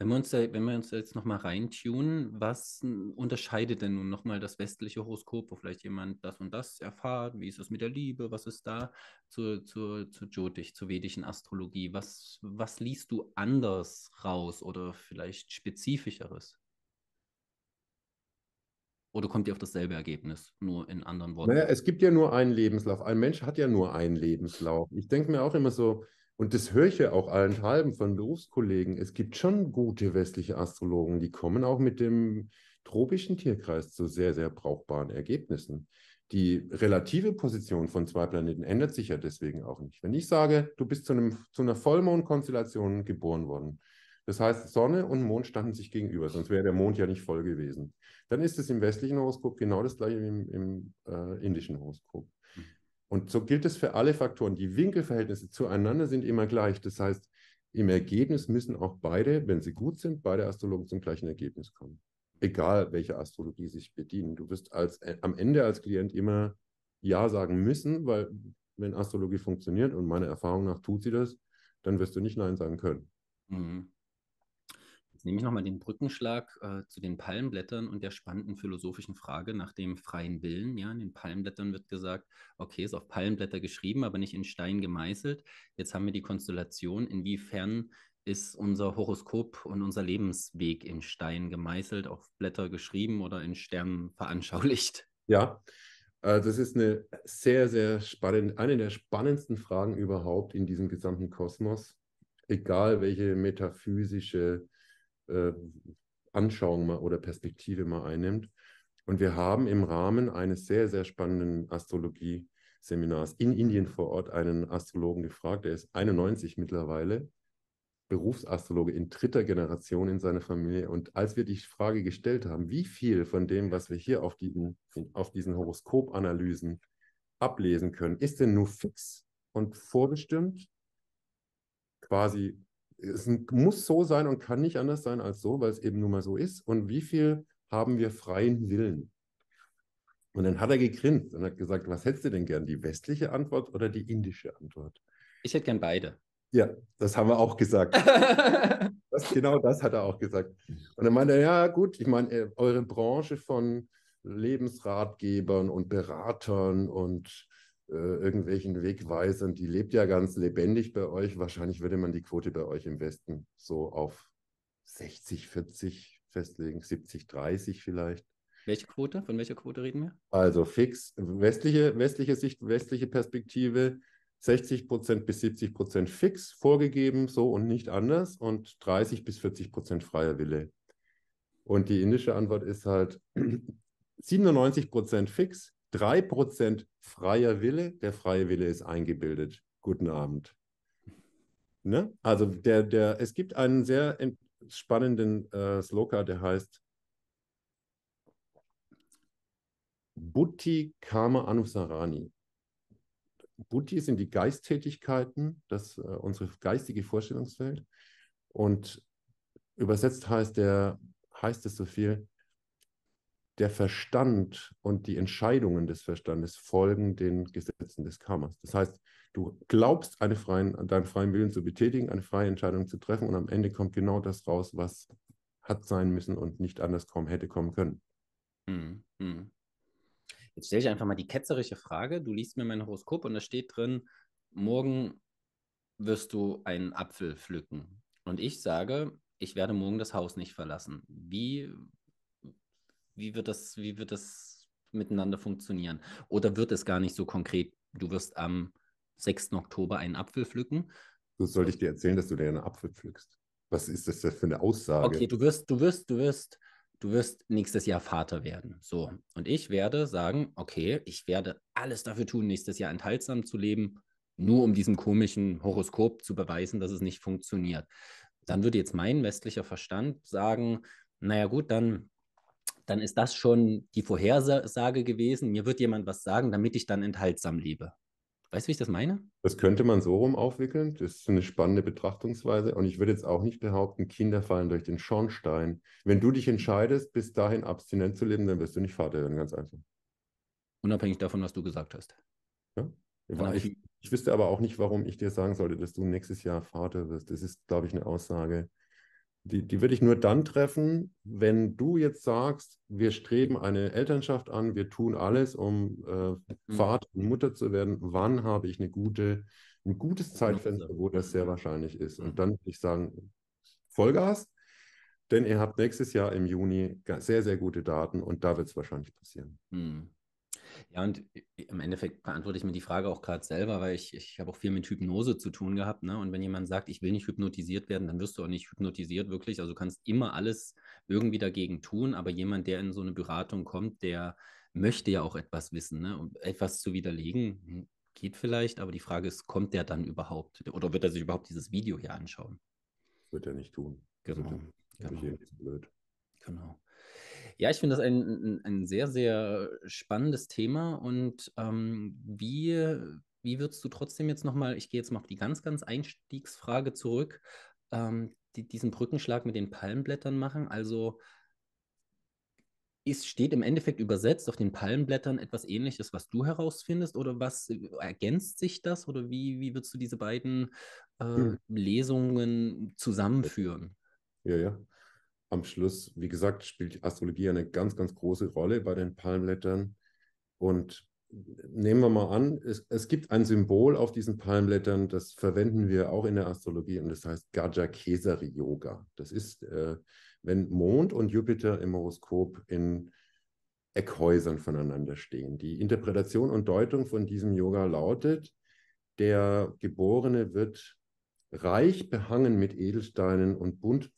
Wenn wir uns, da, wenn wir uns da jetzt nochmal reintunen, was unterscheidet denn nun nochmal das westliche Horoskop, wo vielleicht jemand das und das erfahrt? Wie ist das mit der Liebe? Was ist da zu, zu, zu Jyotish, zur vedischen Astrologie? Was, was liest du anders raus oder vielleicht spezifischeres? Oder kommt ihr auf dasselbe Ergebnis, nur in anderen Worten? Naja, es gibt ja nur einen Lebenslauf. Ein Mensch hat ja nur einen Lebenslauf. Ich denke mir auch immer so, und das höre ich ja auch allenthalben von Berufskollegen. Es gibt schon gute westliche Astrologen, die kommen auch mit dem tropischen Tierkreis zu sehr, sehr brauchbaren Ergebnissen. Die relative Position von zwei Planeten ändert sich ja deswegen auch nicht. Wenn ich sage, du bist zu, einem, zu einer Vollmondkonstellation geboren worden, das heißt, Sonne und Mond standen sich gegenüber, sonst wäre der Mond ja nicht voll gewesen. Dann ist es im westlichen Horoskop genau das gleiche wie im, im äh, indischen Horoskop. Mhm. Und so gilt es für alle Faktoren. Die Winkelverhältnisse zueinander sind immer gleich. Das heißt, im Ergebnis müssen auch beide, wenn sie gut sind, beide Astrologen zum gleichen Ergebnis kommen. Egal, welche Astrologie sich bedienen. Du wirst als, äh, am Ende als Klient immer Ja sagen müssen, weil wenn Astrologie funktioniert und meiner Erfahrung nach tut sie das, dann wirst du nicht Nein sagen können. Mhm. Jetzt nehme ich nochmal den Brückenschlag äh, zu den Palmblättern und der spannenden philosophischen Frage nach dem freien Willen. Ja, in den Palmblättern wird gesagt, okay, ist auf Palmblätter geschrieben, aber nicht in Stein gemeißelt. Jetzt haben wir die Konstellation, inwiefern ist unser Horoskop und unser Lebensweg in Stein gemeißelt, auf Blätter geschrieben oder in Sternen veranschaulicht? Ja, äh, das ist eine sehr, sehr spannende, eine der spannendsten Fragen überhaupt in diesem gesamten Kosmos egal welche metaphysische äh, Anschauung mal oder Perspektive mal einnimmt. Und wir haben im Rahmen eines sehr, sehr spannenden Astrologie-Seminars in Indien vor Ort einen Astrologen gefragt, Er ist 91 mittlerweile, Berufsastrologe in dritter Generation in seiner Familie. Und als wir die Frage gestellt haben, wie viel von dem, was wir hier auf diesen, auf diesen Horoskopanalysen ablesen können, ist denn nur fix und vorbestimmt, quasi es muss so sein und kann nicht anders sein als so, weil es eben nun mal so ist. Und wie viel haben wir freien Willen? Und dann hat er gegrinst und hat gesagt, was hättest du denn gern, die westliche Antwort oder die indische Antwort? Ich hätte gern beide. Ja, das haben wir auch gesagt. das, genau das hat er auch gesagt. Und dann meinte er, ja gut, ich meine, äh, eure Branche von Lebensratgebern und Beratern und äh, irgendwelchen Wegweisern, die lebt ja ganz lebendig bei euch. Wahrscheinlich würde man die Quote bei euch im Westen so auf 60, 40 festlegen, 70, 30 vielleicht. Welche Quote? Von welcher Quote reden wir? Also fix, westliche, westliche Sicht, westliche Perspektive, 60 Prozent bis 70 Prozent fix vorgegeben, so und nicht anders und 30 bis 40 Prozent freier Wille. Und die indische Antwort ist halt 97 Prozent fix, 3% freier Wille, der freie Wille ist eingebildet. Guten Abend. Ne? Also der, der, es gibt einen sehr spannenden äh, Sloka, der heißt Buddhi Karma Anusarani. Buddhi sind die Geisttätigkeiten, das äh, unsere geistige Vorstellungswelt. Und übersetzt heißt, der, heißt es so viel, der Verstand und die Entscheidungen des Verstandes folgen den Gesetzen des Karmas. Das heißt, du glaubst, eine freien, deinen freien Willen zu betätigen, eine freie Entscheidung zu treffen und am Ende kommt genau das raus, was hat sein müssen und nicht anders kommen, hätte kommen können. Hm, hm. Jetzt stelle ich einfach mal die ketzerische Frage. Du liest mir mein Horoskop und da steht drin, morgen wirst du einen Apfel pflücken. Und ich sage, ich werde morgen das Haus nicht verlassen. Wie wie wird das, wie wird das miteinander funktionieren? Oder wird es gar nicht so konkret? Du wirst am 6. Oktober einen Apfel pflücken. So sollte ich dir erzählen, dass du dir einen Apfel pflückst. Was ist das für eine Aussage? Okay, du wirst, du wirst, du wirst, du wirst nächstes Jahr Vater werden. So. Und ich werde sagen, okay, ich werde alles dafür tun, nächstes Jahr enthaltsam zu leben, nur um diesem komischen Horoskop zu beweisen, dass es nicht funktioniert. Dann würde jetzt mein westlicher Verstand sagen, naja gut, dann dann ist das schon die Vorhersage gewesen, mir wird jemand was sagen, damit ich dann enthaltsam lebe. Weißt du, wie ich das meine? Das könnte man so rum aufwickeln. Das ist eine spannende Betrachtungsweise. Und ich würde jetzt auch nicht behaupten, Kinder fallen durch den Schornstein. Wenn du dich entscheidest, bis dahin abstinent zu leben, dann wirst du nicht Vater werden, ganz einfach. Unabhängig davon, was du gesagt hast. Ja. Ich, ich, ich wüsste aber auch nicht, warum ich dir sagen sollte, dass du nächstes Jahr Vater wirst. Das ist, glaube ich, eine Aussage, die, die würde ich nur dann treffen, wenn du jetzt sagst, wir streben eine Elternschaft an, wir tun alles, um äh, mhm. Vater und Mutter zu werden. Wann habe ich eine gute, ein gutes Zeitfenster, wo das sehr wahrscheinlich ist? Und mhm. dann würde ich sagen, Vollgas, denn ihr habt nächstes Jahr im Juni sehr, sehr gute Daten und da wird es wahrscheinlich passieren. Hm. Ja, und äh, im Endeffekt beantworte ich mir die Frage auch gerade selber, weil ich, ich habe auch viel mit Hypnose zu tun gehabt. Ne? Und wenn jemand sagt, ich will nicht hypnotisiert werden, dann wirst du auch nicht hypnotisiert, wirklich. Also du kannst immer alles irgendwie dagegen tun, aber jemand, der in so eine Beratung kommt, der möchte ja auch etwas wissen. Ne? Um etwas zu widerlegen, hm, geht vielleicht, aber die Frage ist, kommt der dann überhaupt oder wird er sich überhaupt dieses Video hier anschauen? Wird er nicht tun. Genau. Das genau. Eh blöd. Genau. Ja, ich finde das ein, ein, sehr, sehr spannendes Thema. Und ähm, wie, wie würdest du trotzdem jetzt nochmal, ich gehe jetzt mal auf die ganz, ganz Einstiegsfrage zurück, ähm, die, diesen Brückenschlag mit den Palmblättern machen? Also ist, steht im Endeffekt übersetzt auf den Palmblättern etwas Ähnliches, was du herausfindest? Oder was äh, ergänzt sich das? Oder wie, wie würdest du diese beiden äh, hm. Lesungen zusammenführen? Ja, ja am Schluss, wie gesagt, spielt Astrologie eine ganz, ganz große Rolle bei den Palmblättern. Und nehmen wir mal an, es, es gibt ein Symbol auf diesen Palmblättern, das verwenden wir auch in der Astrologie und das heißt Gaja Kesari Yoga. Das ist, äh, wenn Mond und Jupiter im Horoskop in Eckhäusern voneinander stehen. Die Interpretation und Deutung von diesem Yoga lautet, der Geborene wird reich behangen mit Edelsteinen und bunt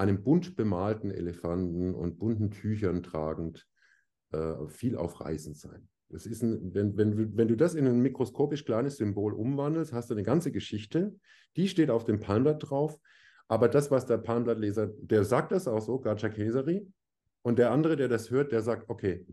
einem bunt bemalten Elefanten und bunten Tüchern tragend äh, viel auf Reisen sein. Das ist ein, wenn, wenn, wenn du das in ein mikroskopisch kleines Symbol umwandelst, hast du eine ganze Geschichte. Die steht auf dem Palmblatt drauf. Aber das, was der Palmblattleser, der sagt das auch so, Gacha Kesari. Und der andere, der das hört, der sagt, okay,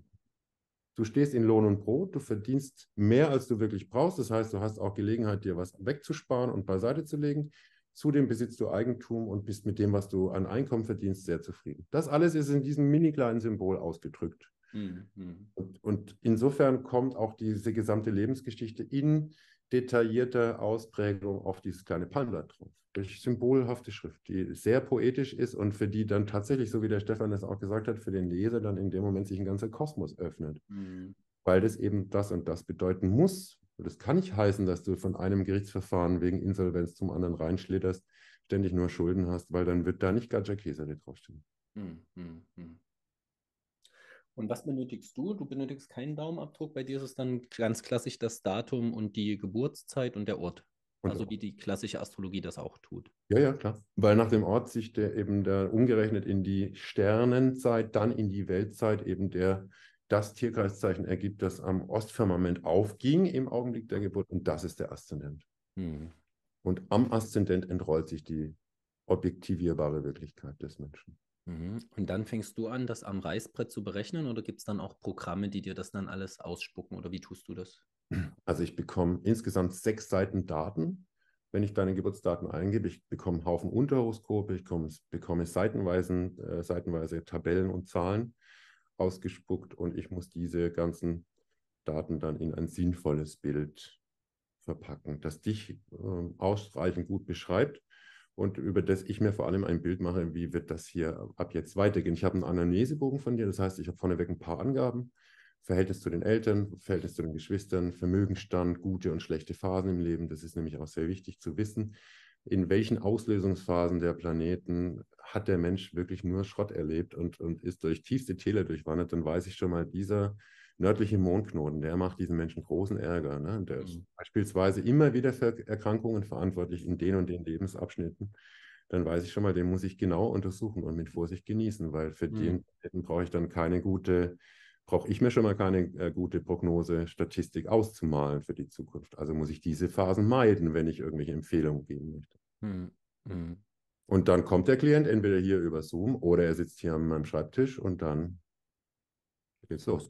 du stehst in Lohn und Brot, du verdienst mehr, als du wirklich brauchst. Das heißt, du hast auch Gelegenheit, dir was wegzusparen und beiseite zu legen. Zudem besitzt du Eigentum und bist mit dem, was du an Einkommen verdienst, sehr zufrieden. Das alles ist in diesem mini kleinen Symbol ausgedrückt. Mhm. Und, und, insofern kommt auch diese gesamte Lebensgeschichte in detaillierter Ausprägung auf dieses kleine Palmblatt drauf. Durch symbolhafte Schrift, die sehr poetisch ist und für die dann tatsächlich, so wie der Stefan es auch gesagt hat, für den Leser dann in dem Moment sich ein ganzer Kosmos öffnet. Mhm. Weil das eben das und das bedeuten muss, das kann nicht heißen, dass du von einem Gerichtsverfahren wegen Insolvenz zum anderen reinschlitterst, ständig nur Schulden hast, weil dann wird da nicht Gaja Kesare draufstehen. Hm, hm, hm. Und was benötigst du? Du benötigst keinen Daumenabdruck. Bei dir ist es dann ganz klassisch das Datum und die Geburtszeit und der Ort. Und also auch. wie die klassische Astrologie das auch tut. Ja, ja, klar. Weil nach dem Ort sich der eben da umgerechnet in die Sternenzeit, dann in die Weltzeit eben der das Tierkreiszeichen ergibt, das am Ostfirmament aufging im Augenblick der Geburt und das ist der Aszendent. Hm. Und am Aszendent entrollt sich die objektivierbare Wirklichkeit des Menschen. Mhm. Und dann fängst du an, das am Reißbrett zu berechnen oder gibt es dann auch Programme, die dir das dann alles ausspucken oder wie tust du das? Also ich bekomme insgesamt sechs Seiten Daten. Wenn ich deine Geburtsdaten eingebe, ich bekomme einen Haufen Unterhoroskope, ich bekomme, bekomme seitenweise, äh, seitenweise Tabellen und Zahlen ausgespuckt und ich muss diese ganzen Daten dann in ein sinnvolles Bild verpacken, das dich äh, ausreichend gut beschreibt und über das ich mir vor allem ein Bild mache, wie wird das hier ab jetzt weitergehen. Ich habe einen Anamnesebogen von dir, das heißt, ich habe vorneweg ein paar Angaben. Verhältnis zu den Eltern, Verhältnis zu den Geschwistern, Vermögensstand, gute und schlechte Phasen im Leben. Das ist nämlich auch sehr wichtig zu wissen, in welchen Auslösungsphasen der Planeten hat der Mensch wirklich nur Schrott erlebt und, und ist durch tiefste Täler durchwandert, dann weiß ich schon mal, dieser nördliche Mondknoten, der macht diesen Menschen großen Ärger. Ne? Der ist mhm. beispielsweise immer wieder für Erkrankungen verantwortlich in den und den Lebensabschnitten. Dann weiß ich schon mal, den muss ich genau untersuchen und mit Vorsicht genießen, weil für mhm. den brauche ich dann keine gute brauche ich mir schon mal keine äh, gute Prognose, Statistik auszumalen für die Zukunft. Also muss ich diese Phasen meiden, wenn ich irgendwelche Empfehlungen geben möchte. Hm. Hm. Und dann kommt der Klient entweder hier über Zoom oder er sitzt hier an meinem Schreibtisch und dann geht's los.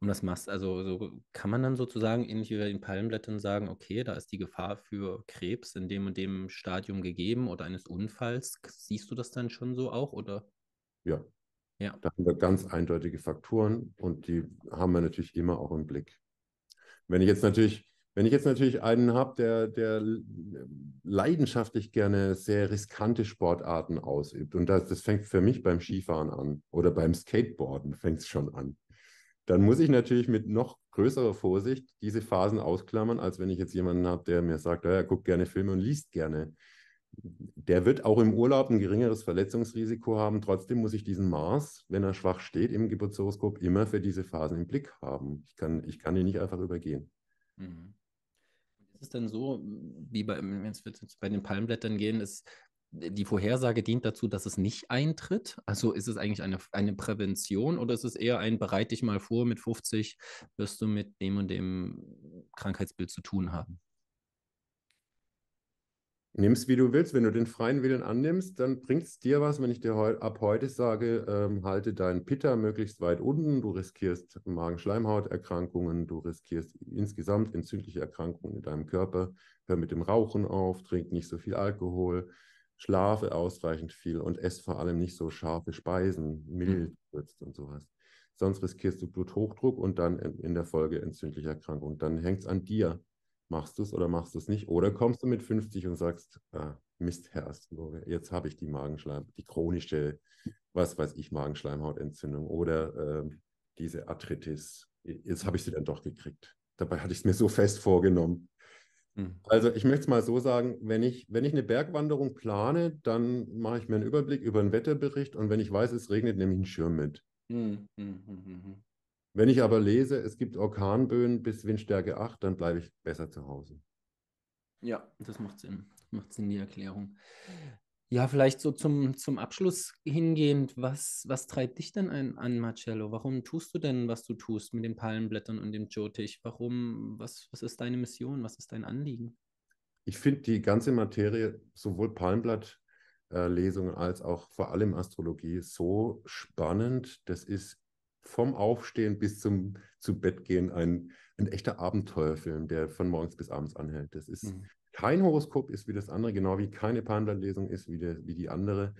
Und das machst also so kann man dann sozusagen ähnlich wie bei den Palmblättern sagen, okay, da ist die Gefahr für Krebs in dem und dem Stadium gegeben oder eines Unfalls. Siehst du das dann schon so auch oder? Ja, ja. Da haben wir ganz eindeutige Faktoren und die haben wir natürlich immer auch im Blick. Wenn ich jetzt natürlich, wenn ich jetzt natürlich einen habe, der, der leidenschaftlich gerne sehr riskante Sportarten ausübt, und das, das fängt für mich beim Skifahren an oder beim Skateboarden fängt es schon an, dann muss ich natürlich mit noch größerer Vorsicht diese Phasen ausklammern, als wenn ich jetzt jemanden habe, der mir sagt, ja, guckt gerne Filme und liest gerne der wird auch im Urlaub ein geringeres Verletzungsrisiko haben. Trotzdem muss ich diesen Mars, wenn er schwach steht im Geburtshoroskop, immer für diese Phasen im Blick haben. Ich kann, ich kann ihn nicht einfach übergehen. Mhm. Ist es dann so, wie bei, jetzt es bei den Palmblättern gehen, ist, die Vorhersage dient dazu, dass es nicht eintritt? Also ist es eigentlich eine, eine Prävention oder ist es eher ein bereite dich mal vor, mit 50 wirst du mit dem und dem Krankheitsbild zu tun haben? nimmst, wie du willst. Wenn du den freien Willen annimmst, dann bringt es dir was, wenn ich dir heu ab heute sage, ähm, halte deinen Pitter möglichst weit unten. Du riskierst Magenschleimhauterkrankungen, du riskierst insgesamt entzündliche Erkrankungen in deinem Körper. Hör mit dem Rauchen auf, trink nicht so viel Alkohol, schlafe ausreichend viel und ess vor allem nicht so scharfe Speisen, mild mhm. und sowas. Sonst riskierst du Bluthochdruck und dann in, in der Folge entzündliche Erkrankungen. Dann hängt es an dir machst du es oder machst du es nicht? Oder kommst du mit 50 und sagst, ah, Mist, Herr Astrologe, jetzt habe ich die Magenschleim, die chronische, was weiß ich, Magenschleimhautentzündung oder äh, diese Arthritis. Jetzt habe ich sie dann doch gekriegt. Dabei hatte ich es mir so fest vorgenommen. Hm. Also ich möchte es mal so sagen, wenn ich, wenn ich eine Bergwanderung plane, dann mache ich mir einen Überblick über einen Wetterbericht und wenn ich weiß, es regnet, nehme ich einen Schirm mit. Hm, hm, hm, hm wenn ich aber lese, es gibt Orkanböen bis Windstärke 8, dann bleibe ich besser zu Hause. Ja, das macht Sinn. Das macht Sinn, die Erklärung. Ja, vielleicht so zum, zum Abschluss hingehend, was, was treibt dich denn ein, an, Marcello? Warum tust du denn, was du tust mit den Palmenblättern und dem Jyotich? Warum, was, was ist deine Mission? Was ist dein Anliegen? Ich finde die ganze Materie, sowohl Palmblattlesungen äh, Lesungen als auch vor allem Astrologie so spannend. Das ist vom Aufstehen bis zum zu Bett gehen ein, ein echter Abenteuerfilm, der von morgens bis abends anhält. Das ist mhm. kein Horoskop ist wie das andere, genau wie keine Panda-Lesung ist wie, der, wie die andere.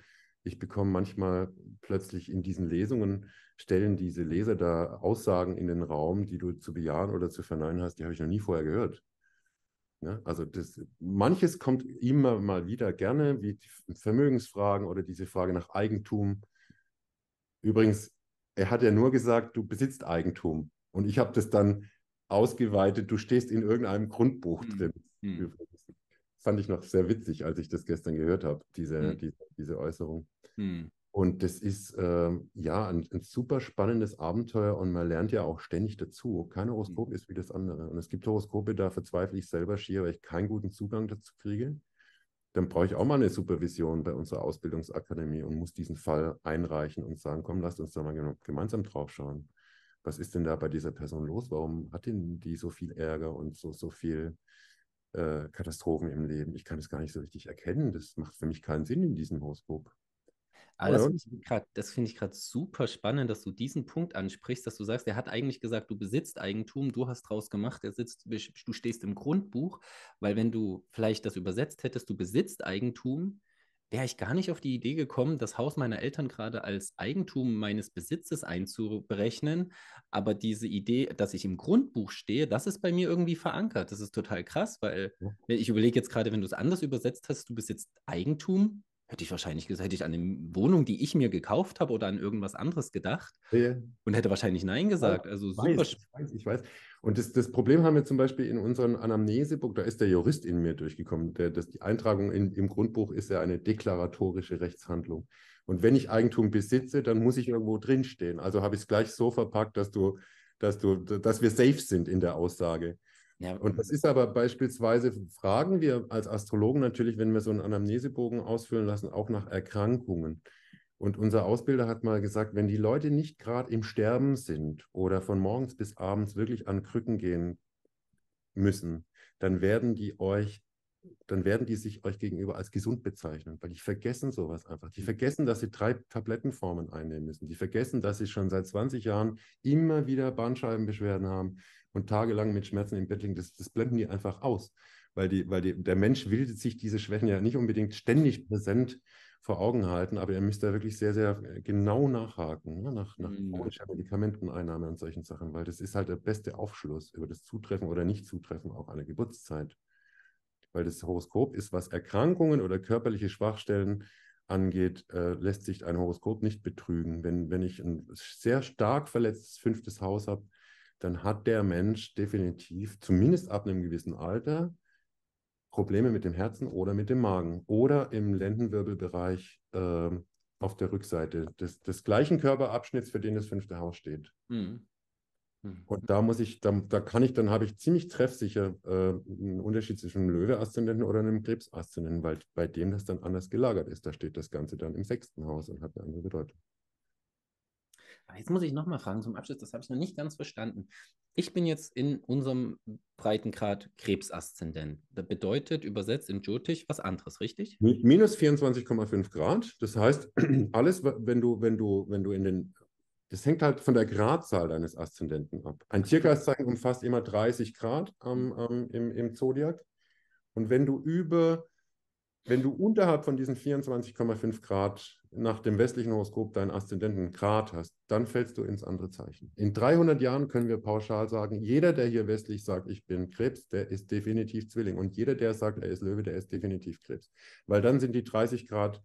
Ich bekomme manchmal plötzlich in diesen Lesungen, stellen diese Leser da Aussagen in den Raum, die du zu bejahen oder zu verneinen hast, die habe ich noch nie vorher gehört. Ja, ne? also das, manches kommt immer mal wieder gerne, wie Vermögensfragen oder diese Frage nach Eigentum. Übrigens, er hat ja nur gesagt, du besitzt Eigentum. Und ich habe das dann ausgeweitet, du stehst in irgendeinem Grundbuch mhm. drin. Mhm. Fand ich noch sehr witzig, als ich das gestern gehört habe, diese, mhm. diese, diese, Äußerung. Hm. Und das ist äh, ja ein, ein, super spannendes Abenteuer und man lernt ja auch ständig dazu. Kein hm. Horoskop ist wie das andere. Und es gibt Horoskope, da verzweifle ich selber schier, weil ich keinen guten Zugang dazu kriege dann brauche ich auch mal eine Supervision bei unserer Ausbildungsakademie und muss diesen Fall einreichen und sagen, komm, lasst uns da mal gemeinsam drauf schauen. Was ist denn da bei dieser Person los? Warum hat denn die so viel Ärger und so, so viel äh, Katastrophen im Leben? Ich kann es gar nicht so richtig erkennen. Das macht für mich keinen Sinn in diesem Horoskop. Aber ah, ja. das finde ich gerade find super spannend, dass du diesen Punkt ansprichst, dass du sagst, er hat eigentlich gesagt, du besitzt Eigentum, du hast draus gemacht, er sitzt, du stehst im Grundbuch, weil wenn du vielleicht das übersetzt hättest, du besitzt Eigentum, wäre ich gar nicht auf die Idee gekommen, das Haus meiner Eltern gerade als Eigentum meines Besitzes einzuberechnen. Aber diese Idee, dass ich im Grundbuch stehe, das ist bei mir irgendwie verankert. Das ist total krass, weil ich überlege jetzt gerade, wenn du es anders übersetzt hast, du besitzt Eigentum, hätte ich wahrscheinlich gesagt, hätte ich an eine Wohnung, die ich mir gekauft habe oder an irgendwas anderes gedacht ja. und hätte wahrscheinlich Nein gesagt. Also ich super. Weiß, ich weiß, ich weiß. Und das, das, Problem haben wir zum Beispiel in unserem Anamnesebuch, da ist der Jurist in mir durchgekommen. Der, das, die Eintragung in, im Grundbuch ist ja eine deklaratorische Rechtshandlung. Und wenn ich Eigentum besitze, dann muss ich irgendwo drinstehen. Also habe ich es gleich so verpackt, dass du, dass du, dass wir safe sind in der Aussage. Ja. Und das ist aber beispielsweise, fragen wir als Astrologen natürlich, wenn wir so einen Anamnesebogen ausfüllen lassen, auch nach Erkrankungen. Und unser Ausbilder hat mal gesagt, wenn die Leute nicht gerade im Sterben sind oder von morgens bis abends wirklich an Krücken gehen müssen, dann werden die euch, dann werden die sich euch gegenüber als gesund bezeichnen, weil die vergessen sowas einfach. Die mhm. vergessen, dass sie drei Tablettenformen einnehmen müssen. Die vergessen, dass sie schon seit 20 Jahren immer wieder Bandscheibenbeschwerden haben und tagelang mit Schmerzen im Bett liegen, das, das blenden die einfach aus. Weil, die, weil die, der Mensch will sich diese Schwächen ja nicht unbedingt ständig präsent vor Augen halten, aber er müsste da wirklich sehr, sehr äh, genau nachhaken, ne? nach, nach mhm. chronischer Medikamenteneinnahme und solchen Sachen, weil das ist halt der beste Aufschluss über das Zutreffen oder Nicht-Zutreffen auch einer Geburtszeit. Weil das Horoskop ist, was Erkrankungen oder körperliche Schwachstellen angeht, äh, lässt sich ein Horoskop nicht betrügen. Wenn, wenn ich ein sehr stark verletztes fünftes Haus habe, dann hat der Mensch definitiv, zumindest ab einem gewissen Alter, Probleme mit dem Herzen oder mit dem Magen oder im Lendenwirbelbereich äh, auf der Rückseite des, des gleichen Körperabschnitts, für den das fünfte Haus steht. Mhm. Mhm. Und da muss ich, da, da kann ich, dann habe ich ziemlich treffsicher äh, einen Unterschied zwischen einem Löwe-Aszendenten oder einem Krebs-Aszendenten, weil bei dem das dann anders gelagert ist. Da steht das Ganze dann im sechsten Haus und hat eine andere Bedeutung jetzt muss ich nochmal fragen zum Abschluss, das habe ich noch nicht ganz verstanden. Ich bin jetzt in unserem Breitengrad Krebsaszendent. Das bedeutet übersetzt in Jyotish was anderes, richtig? Minus 24,5 Grad. Das heißt, alles, wenn du, wenn du, wenn du in den das hängt halt von der Gradzahl deines Aszendenten ab. Ein Tierkreiszeichen umfasst immer 30 Grad ähm, ähm, im, im Zodiac. Und wenn du über, wenn du unterhalb von diesen 24,5 Grad nach dem westlichen Horoskop deinen Aszendenten Grad hast, dann fällst du ins andere Zeichen. In 300 Jahren können wir pauschal sagen, jeder, der hier westlich sagt, ich bin Krebs, der ist definitiv Zwilling. Und jeder, der sagt, er ist Löwe, der ist definitiv Krebs. Weil dann sind die 30 Grad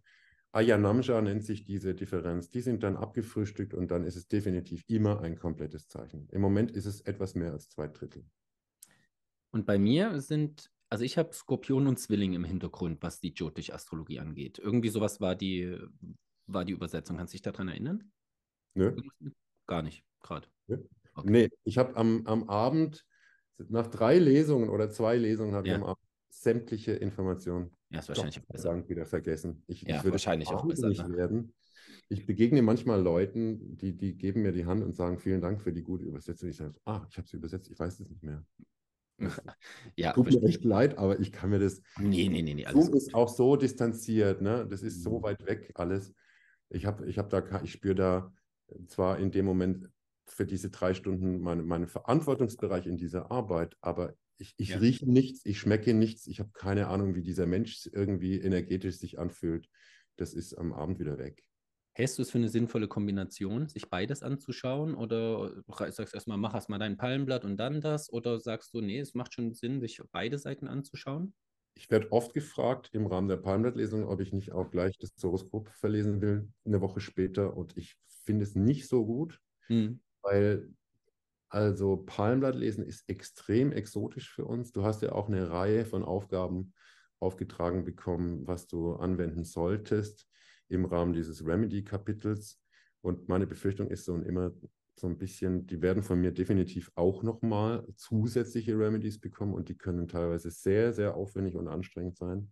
Ayanamsha ah nennt sich diese Differenz. Die sind dann abgefrühstückt und dann ist es definitiv immer ein komplettes Zeichen. Im Moment ist es etwas mehr als zwei Drittel. Und bei mir sind, also ich habe Skorpion und Zwilling im Hintergrund, was die Jyotish-Astrologie angeht. Irgendwie sowas war die, war die Übersetzung. Kannst du dich daran erinnern? Ne? Gar nicht, gerade. Okay. Nee, ich habe am, am Abend, nach drei Lesungen oder zwei Lesungen, habe ja. ich am Abend sämtliche Informationen. Ja, ist wahrscheinlich auch besser. wieder vergessen. Ich, ja, ich würde wahrscheinlich auch besser ne? werden. Ich begegne manchmal Leuten, die, die geben mir die Hand und sagen, vielen Dank für die gute Übersetzung. Ich sage, ah, ich habe sie übersetzt, ich weiß es nicht mehr. ja, tut bestimmt. mir echt leid, aber ich kann mir das. Nee, nee, nee, nee alles ist auch so distanziert, ne? Das ist so mhm. weit weg alles. Ich habe ich hab da, ich spüre da zwar in dem Moment für diese drei Stunden meinen meine Verantwortungsbereich in dieser Arbeit, aber ich, ich ja. rieche nichts, ich schmecke nichts, ich habe keine Ahnung, wie dieser Mensch irgendwie energetisch sich anfühlt. Das ist am Abend wieder weg. Hältst du es für eine sinnvolle Kombination, sich beides anzuschauen? Oder sagst du erstmal, mach erstmal dein Palmblatt und dann das? Oder sagst du, nee, es macht schon Sinn, sich beide Seiten anzuschauen? Ich werde oft gefragt im Rahmen der Palmblattlesung, ob ich nicht auch gleich das Horoskop verlesen will, eine Woche später. Und ich finde es nicht so gut, mhm. weil also Palmblatt lesen ist extrem exotisch für uns. Du hast ja auch eine Reihe von Aufgaben aufgetragen bekommen, was du anwenden solltest im Rahmen dieses Remedy-Kapitels. Und meine Befürchtung ist so und immer so ein bisschen, die werden von mir definitiv auch nochmal zusätzliche Remedies bekommen und die können teilweise sehr, sehr aufwendig und anstrengend sein.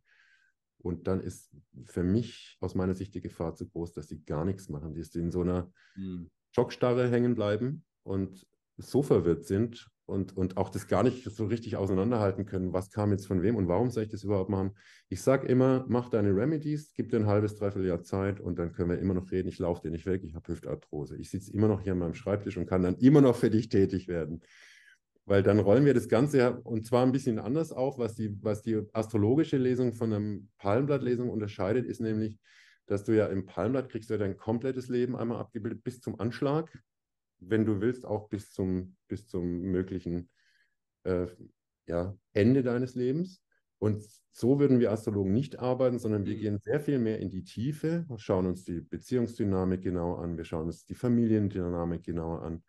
Und dann ist für mich aus meiner Sicht die Gefahr zu groß, dass sie gar nichts machen, dass sie in so einer mhm. Schockstarre hängen bleiben und so verwirrt sind und, und auch das gar nicht so richtig auseinanderhalten können, was kam jetzt von wem und warum soll ich das überhaupt machen. Ich sage immer, mach deine Remedies, gib dir ein halbes, dreiviertel Jahr Zeit und dann können wir immer noch reden, ich laufe dir nicht weg, ich habe Hüftarthrose. Ich sitze immer noch hier an meinem Schreibtisch und kann dann immer noch für dich tätig werden. Weil dann rollen wir das Ganze ja und zwar ein bisschen anders auf. Was die, was die astrologische Lesung von einer Palmblattlesung unterscheidet, ist nämlich, dass du ja im Palmblatt kriegst du ja dein komplettes Leben einmal abgebildet bis zum Anschlag. Wenn du willst, auch bis zum, bis zum möglichen äh, ja, Ende deines Lebens. Und so würden wir Astrologen nicht arbeiten, sondern wir mhm. gehen sehr viel mehr in die Tiefe, schauen uns die Beziehungsdynamik genau an, wir schauen uns die Familiendynamik genauer an,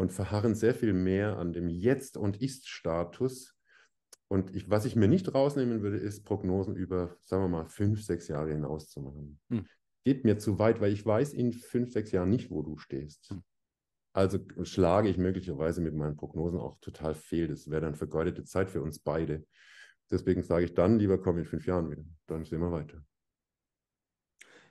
und verharren sehr viel mehr an dem Jetzt- und Ist-Status. Und ich, was ich mir nicht rausnehmen würde, ist Prognosen über, sagen wir mal, fünf, sechs Jahre hinaus zu machen. Hm. Geht mir zu weit, weil ich weiß in fünf, sechs Jahren nicht, wo du stehst. Hm. Also schlage ich möglicherweise mit meinen Prognosen auch total fehl. Das wäre dann vergeudete Zeit für uns beide. Deswegen sage ich dann, lieber komm in fünf Jahren wieder. Dann sehen wir weiter.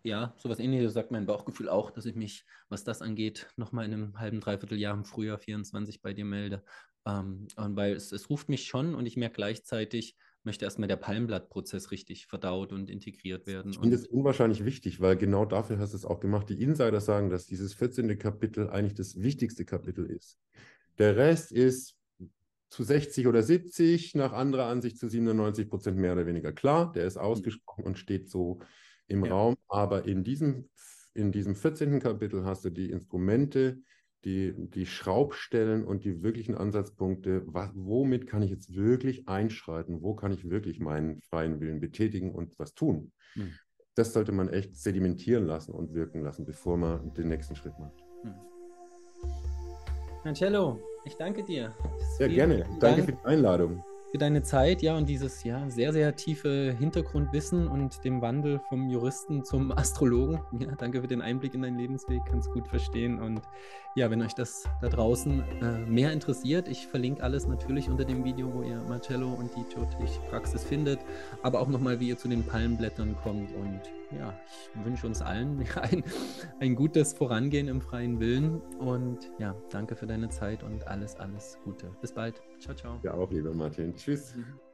Ja, sowas ähnliches sagt mein Bauchgefühl auch, dass ich mich, was das angeht, nochmal in einem halben, dreiviertel Jahr im Frühjahr 24 bei dir melde. Ähm, weil es, es ruft mich schon und ich merke gleichzeitig, möchte erstmal der Palmblattprozess richtig verdaut und integriert werden. Ich finde es unwahrscheinlich wichtig, weil genau dafür hast du es auch gemacht. Die Insider sagen, dass dieses 14. Kapitel eigentlich das wichtigste Kapitel ist. Der Rest ist zu 60 oder 70, nach anderer Ansicht zu 97 Prozent mehr oder weniger klar. Der ist hm. ausgesprochen mhm. und steht so im ja. Raum. Aber in diesem, in diesem 14. Kapitel hast du die Instrumente, die, die Schraubstellen und die wirklichen Ansatzpunkte. Was, womit kann ich jetzt wirklich einschreiten? Wo kann ich wirklich meinen freien Willen betätigen und was tun? Mhm. Das sollte man echt sedimentieren lassen und wirken lassen, bevor man den nächsten Schritt macht. Mhm. Angelo, ich danke dir. Sehr gerne. Dank. Danke für die Einladung für deine Zeit, ja, und dieses ja sehr, sehr tiefe Hintergrundwissen und dem Wandel vom Juristen zum Astrologen. Ja, danke für den Einblick in deinen Lebensweg, kannst gut verstehen. Und ja, wenn euch das da draußen äh, mehr interessiert, ich verlinke alles natürlich unter dem Video, wo ihr Marcello und die Türkische Praxis findet, aber auch nochmal, wie ihr zu den Palmblättern kommt und ja, ich wünsche uns allen ein, ein gutes Vorangehen im freien Willen. Und ja, danke für deine Zeit und alles, alles Gute. Bis bald. Ciao, ciao. Ja, auch, lieber Martin. Tschüss.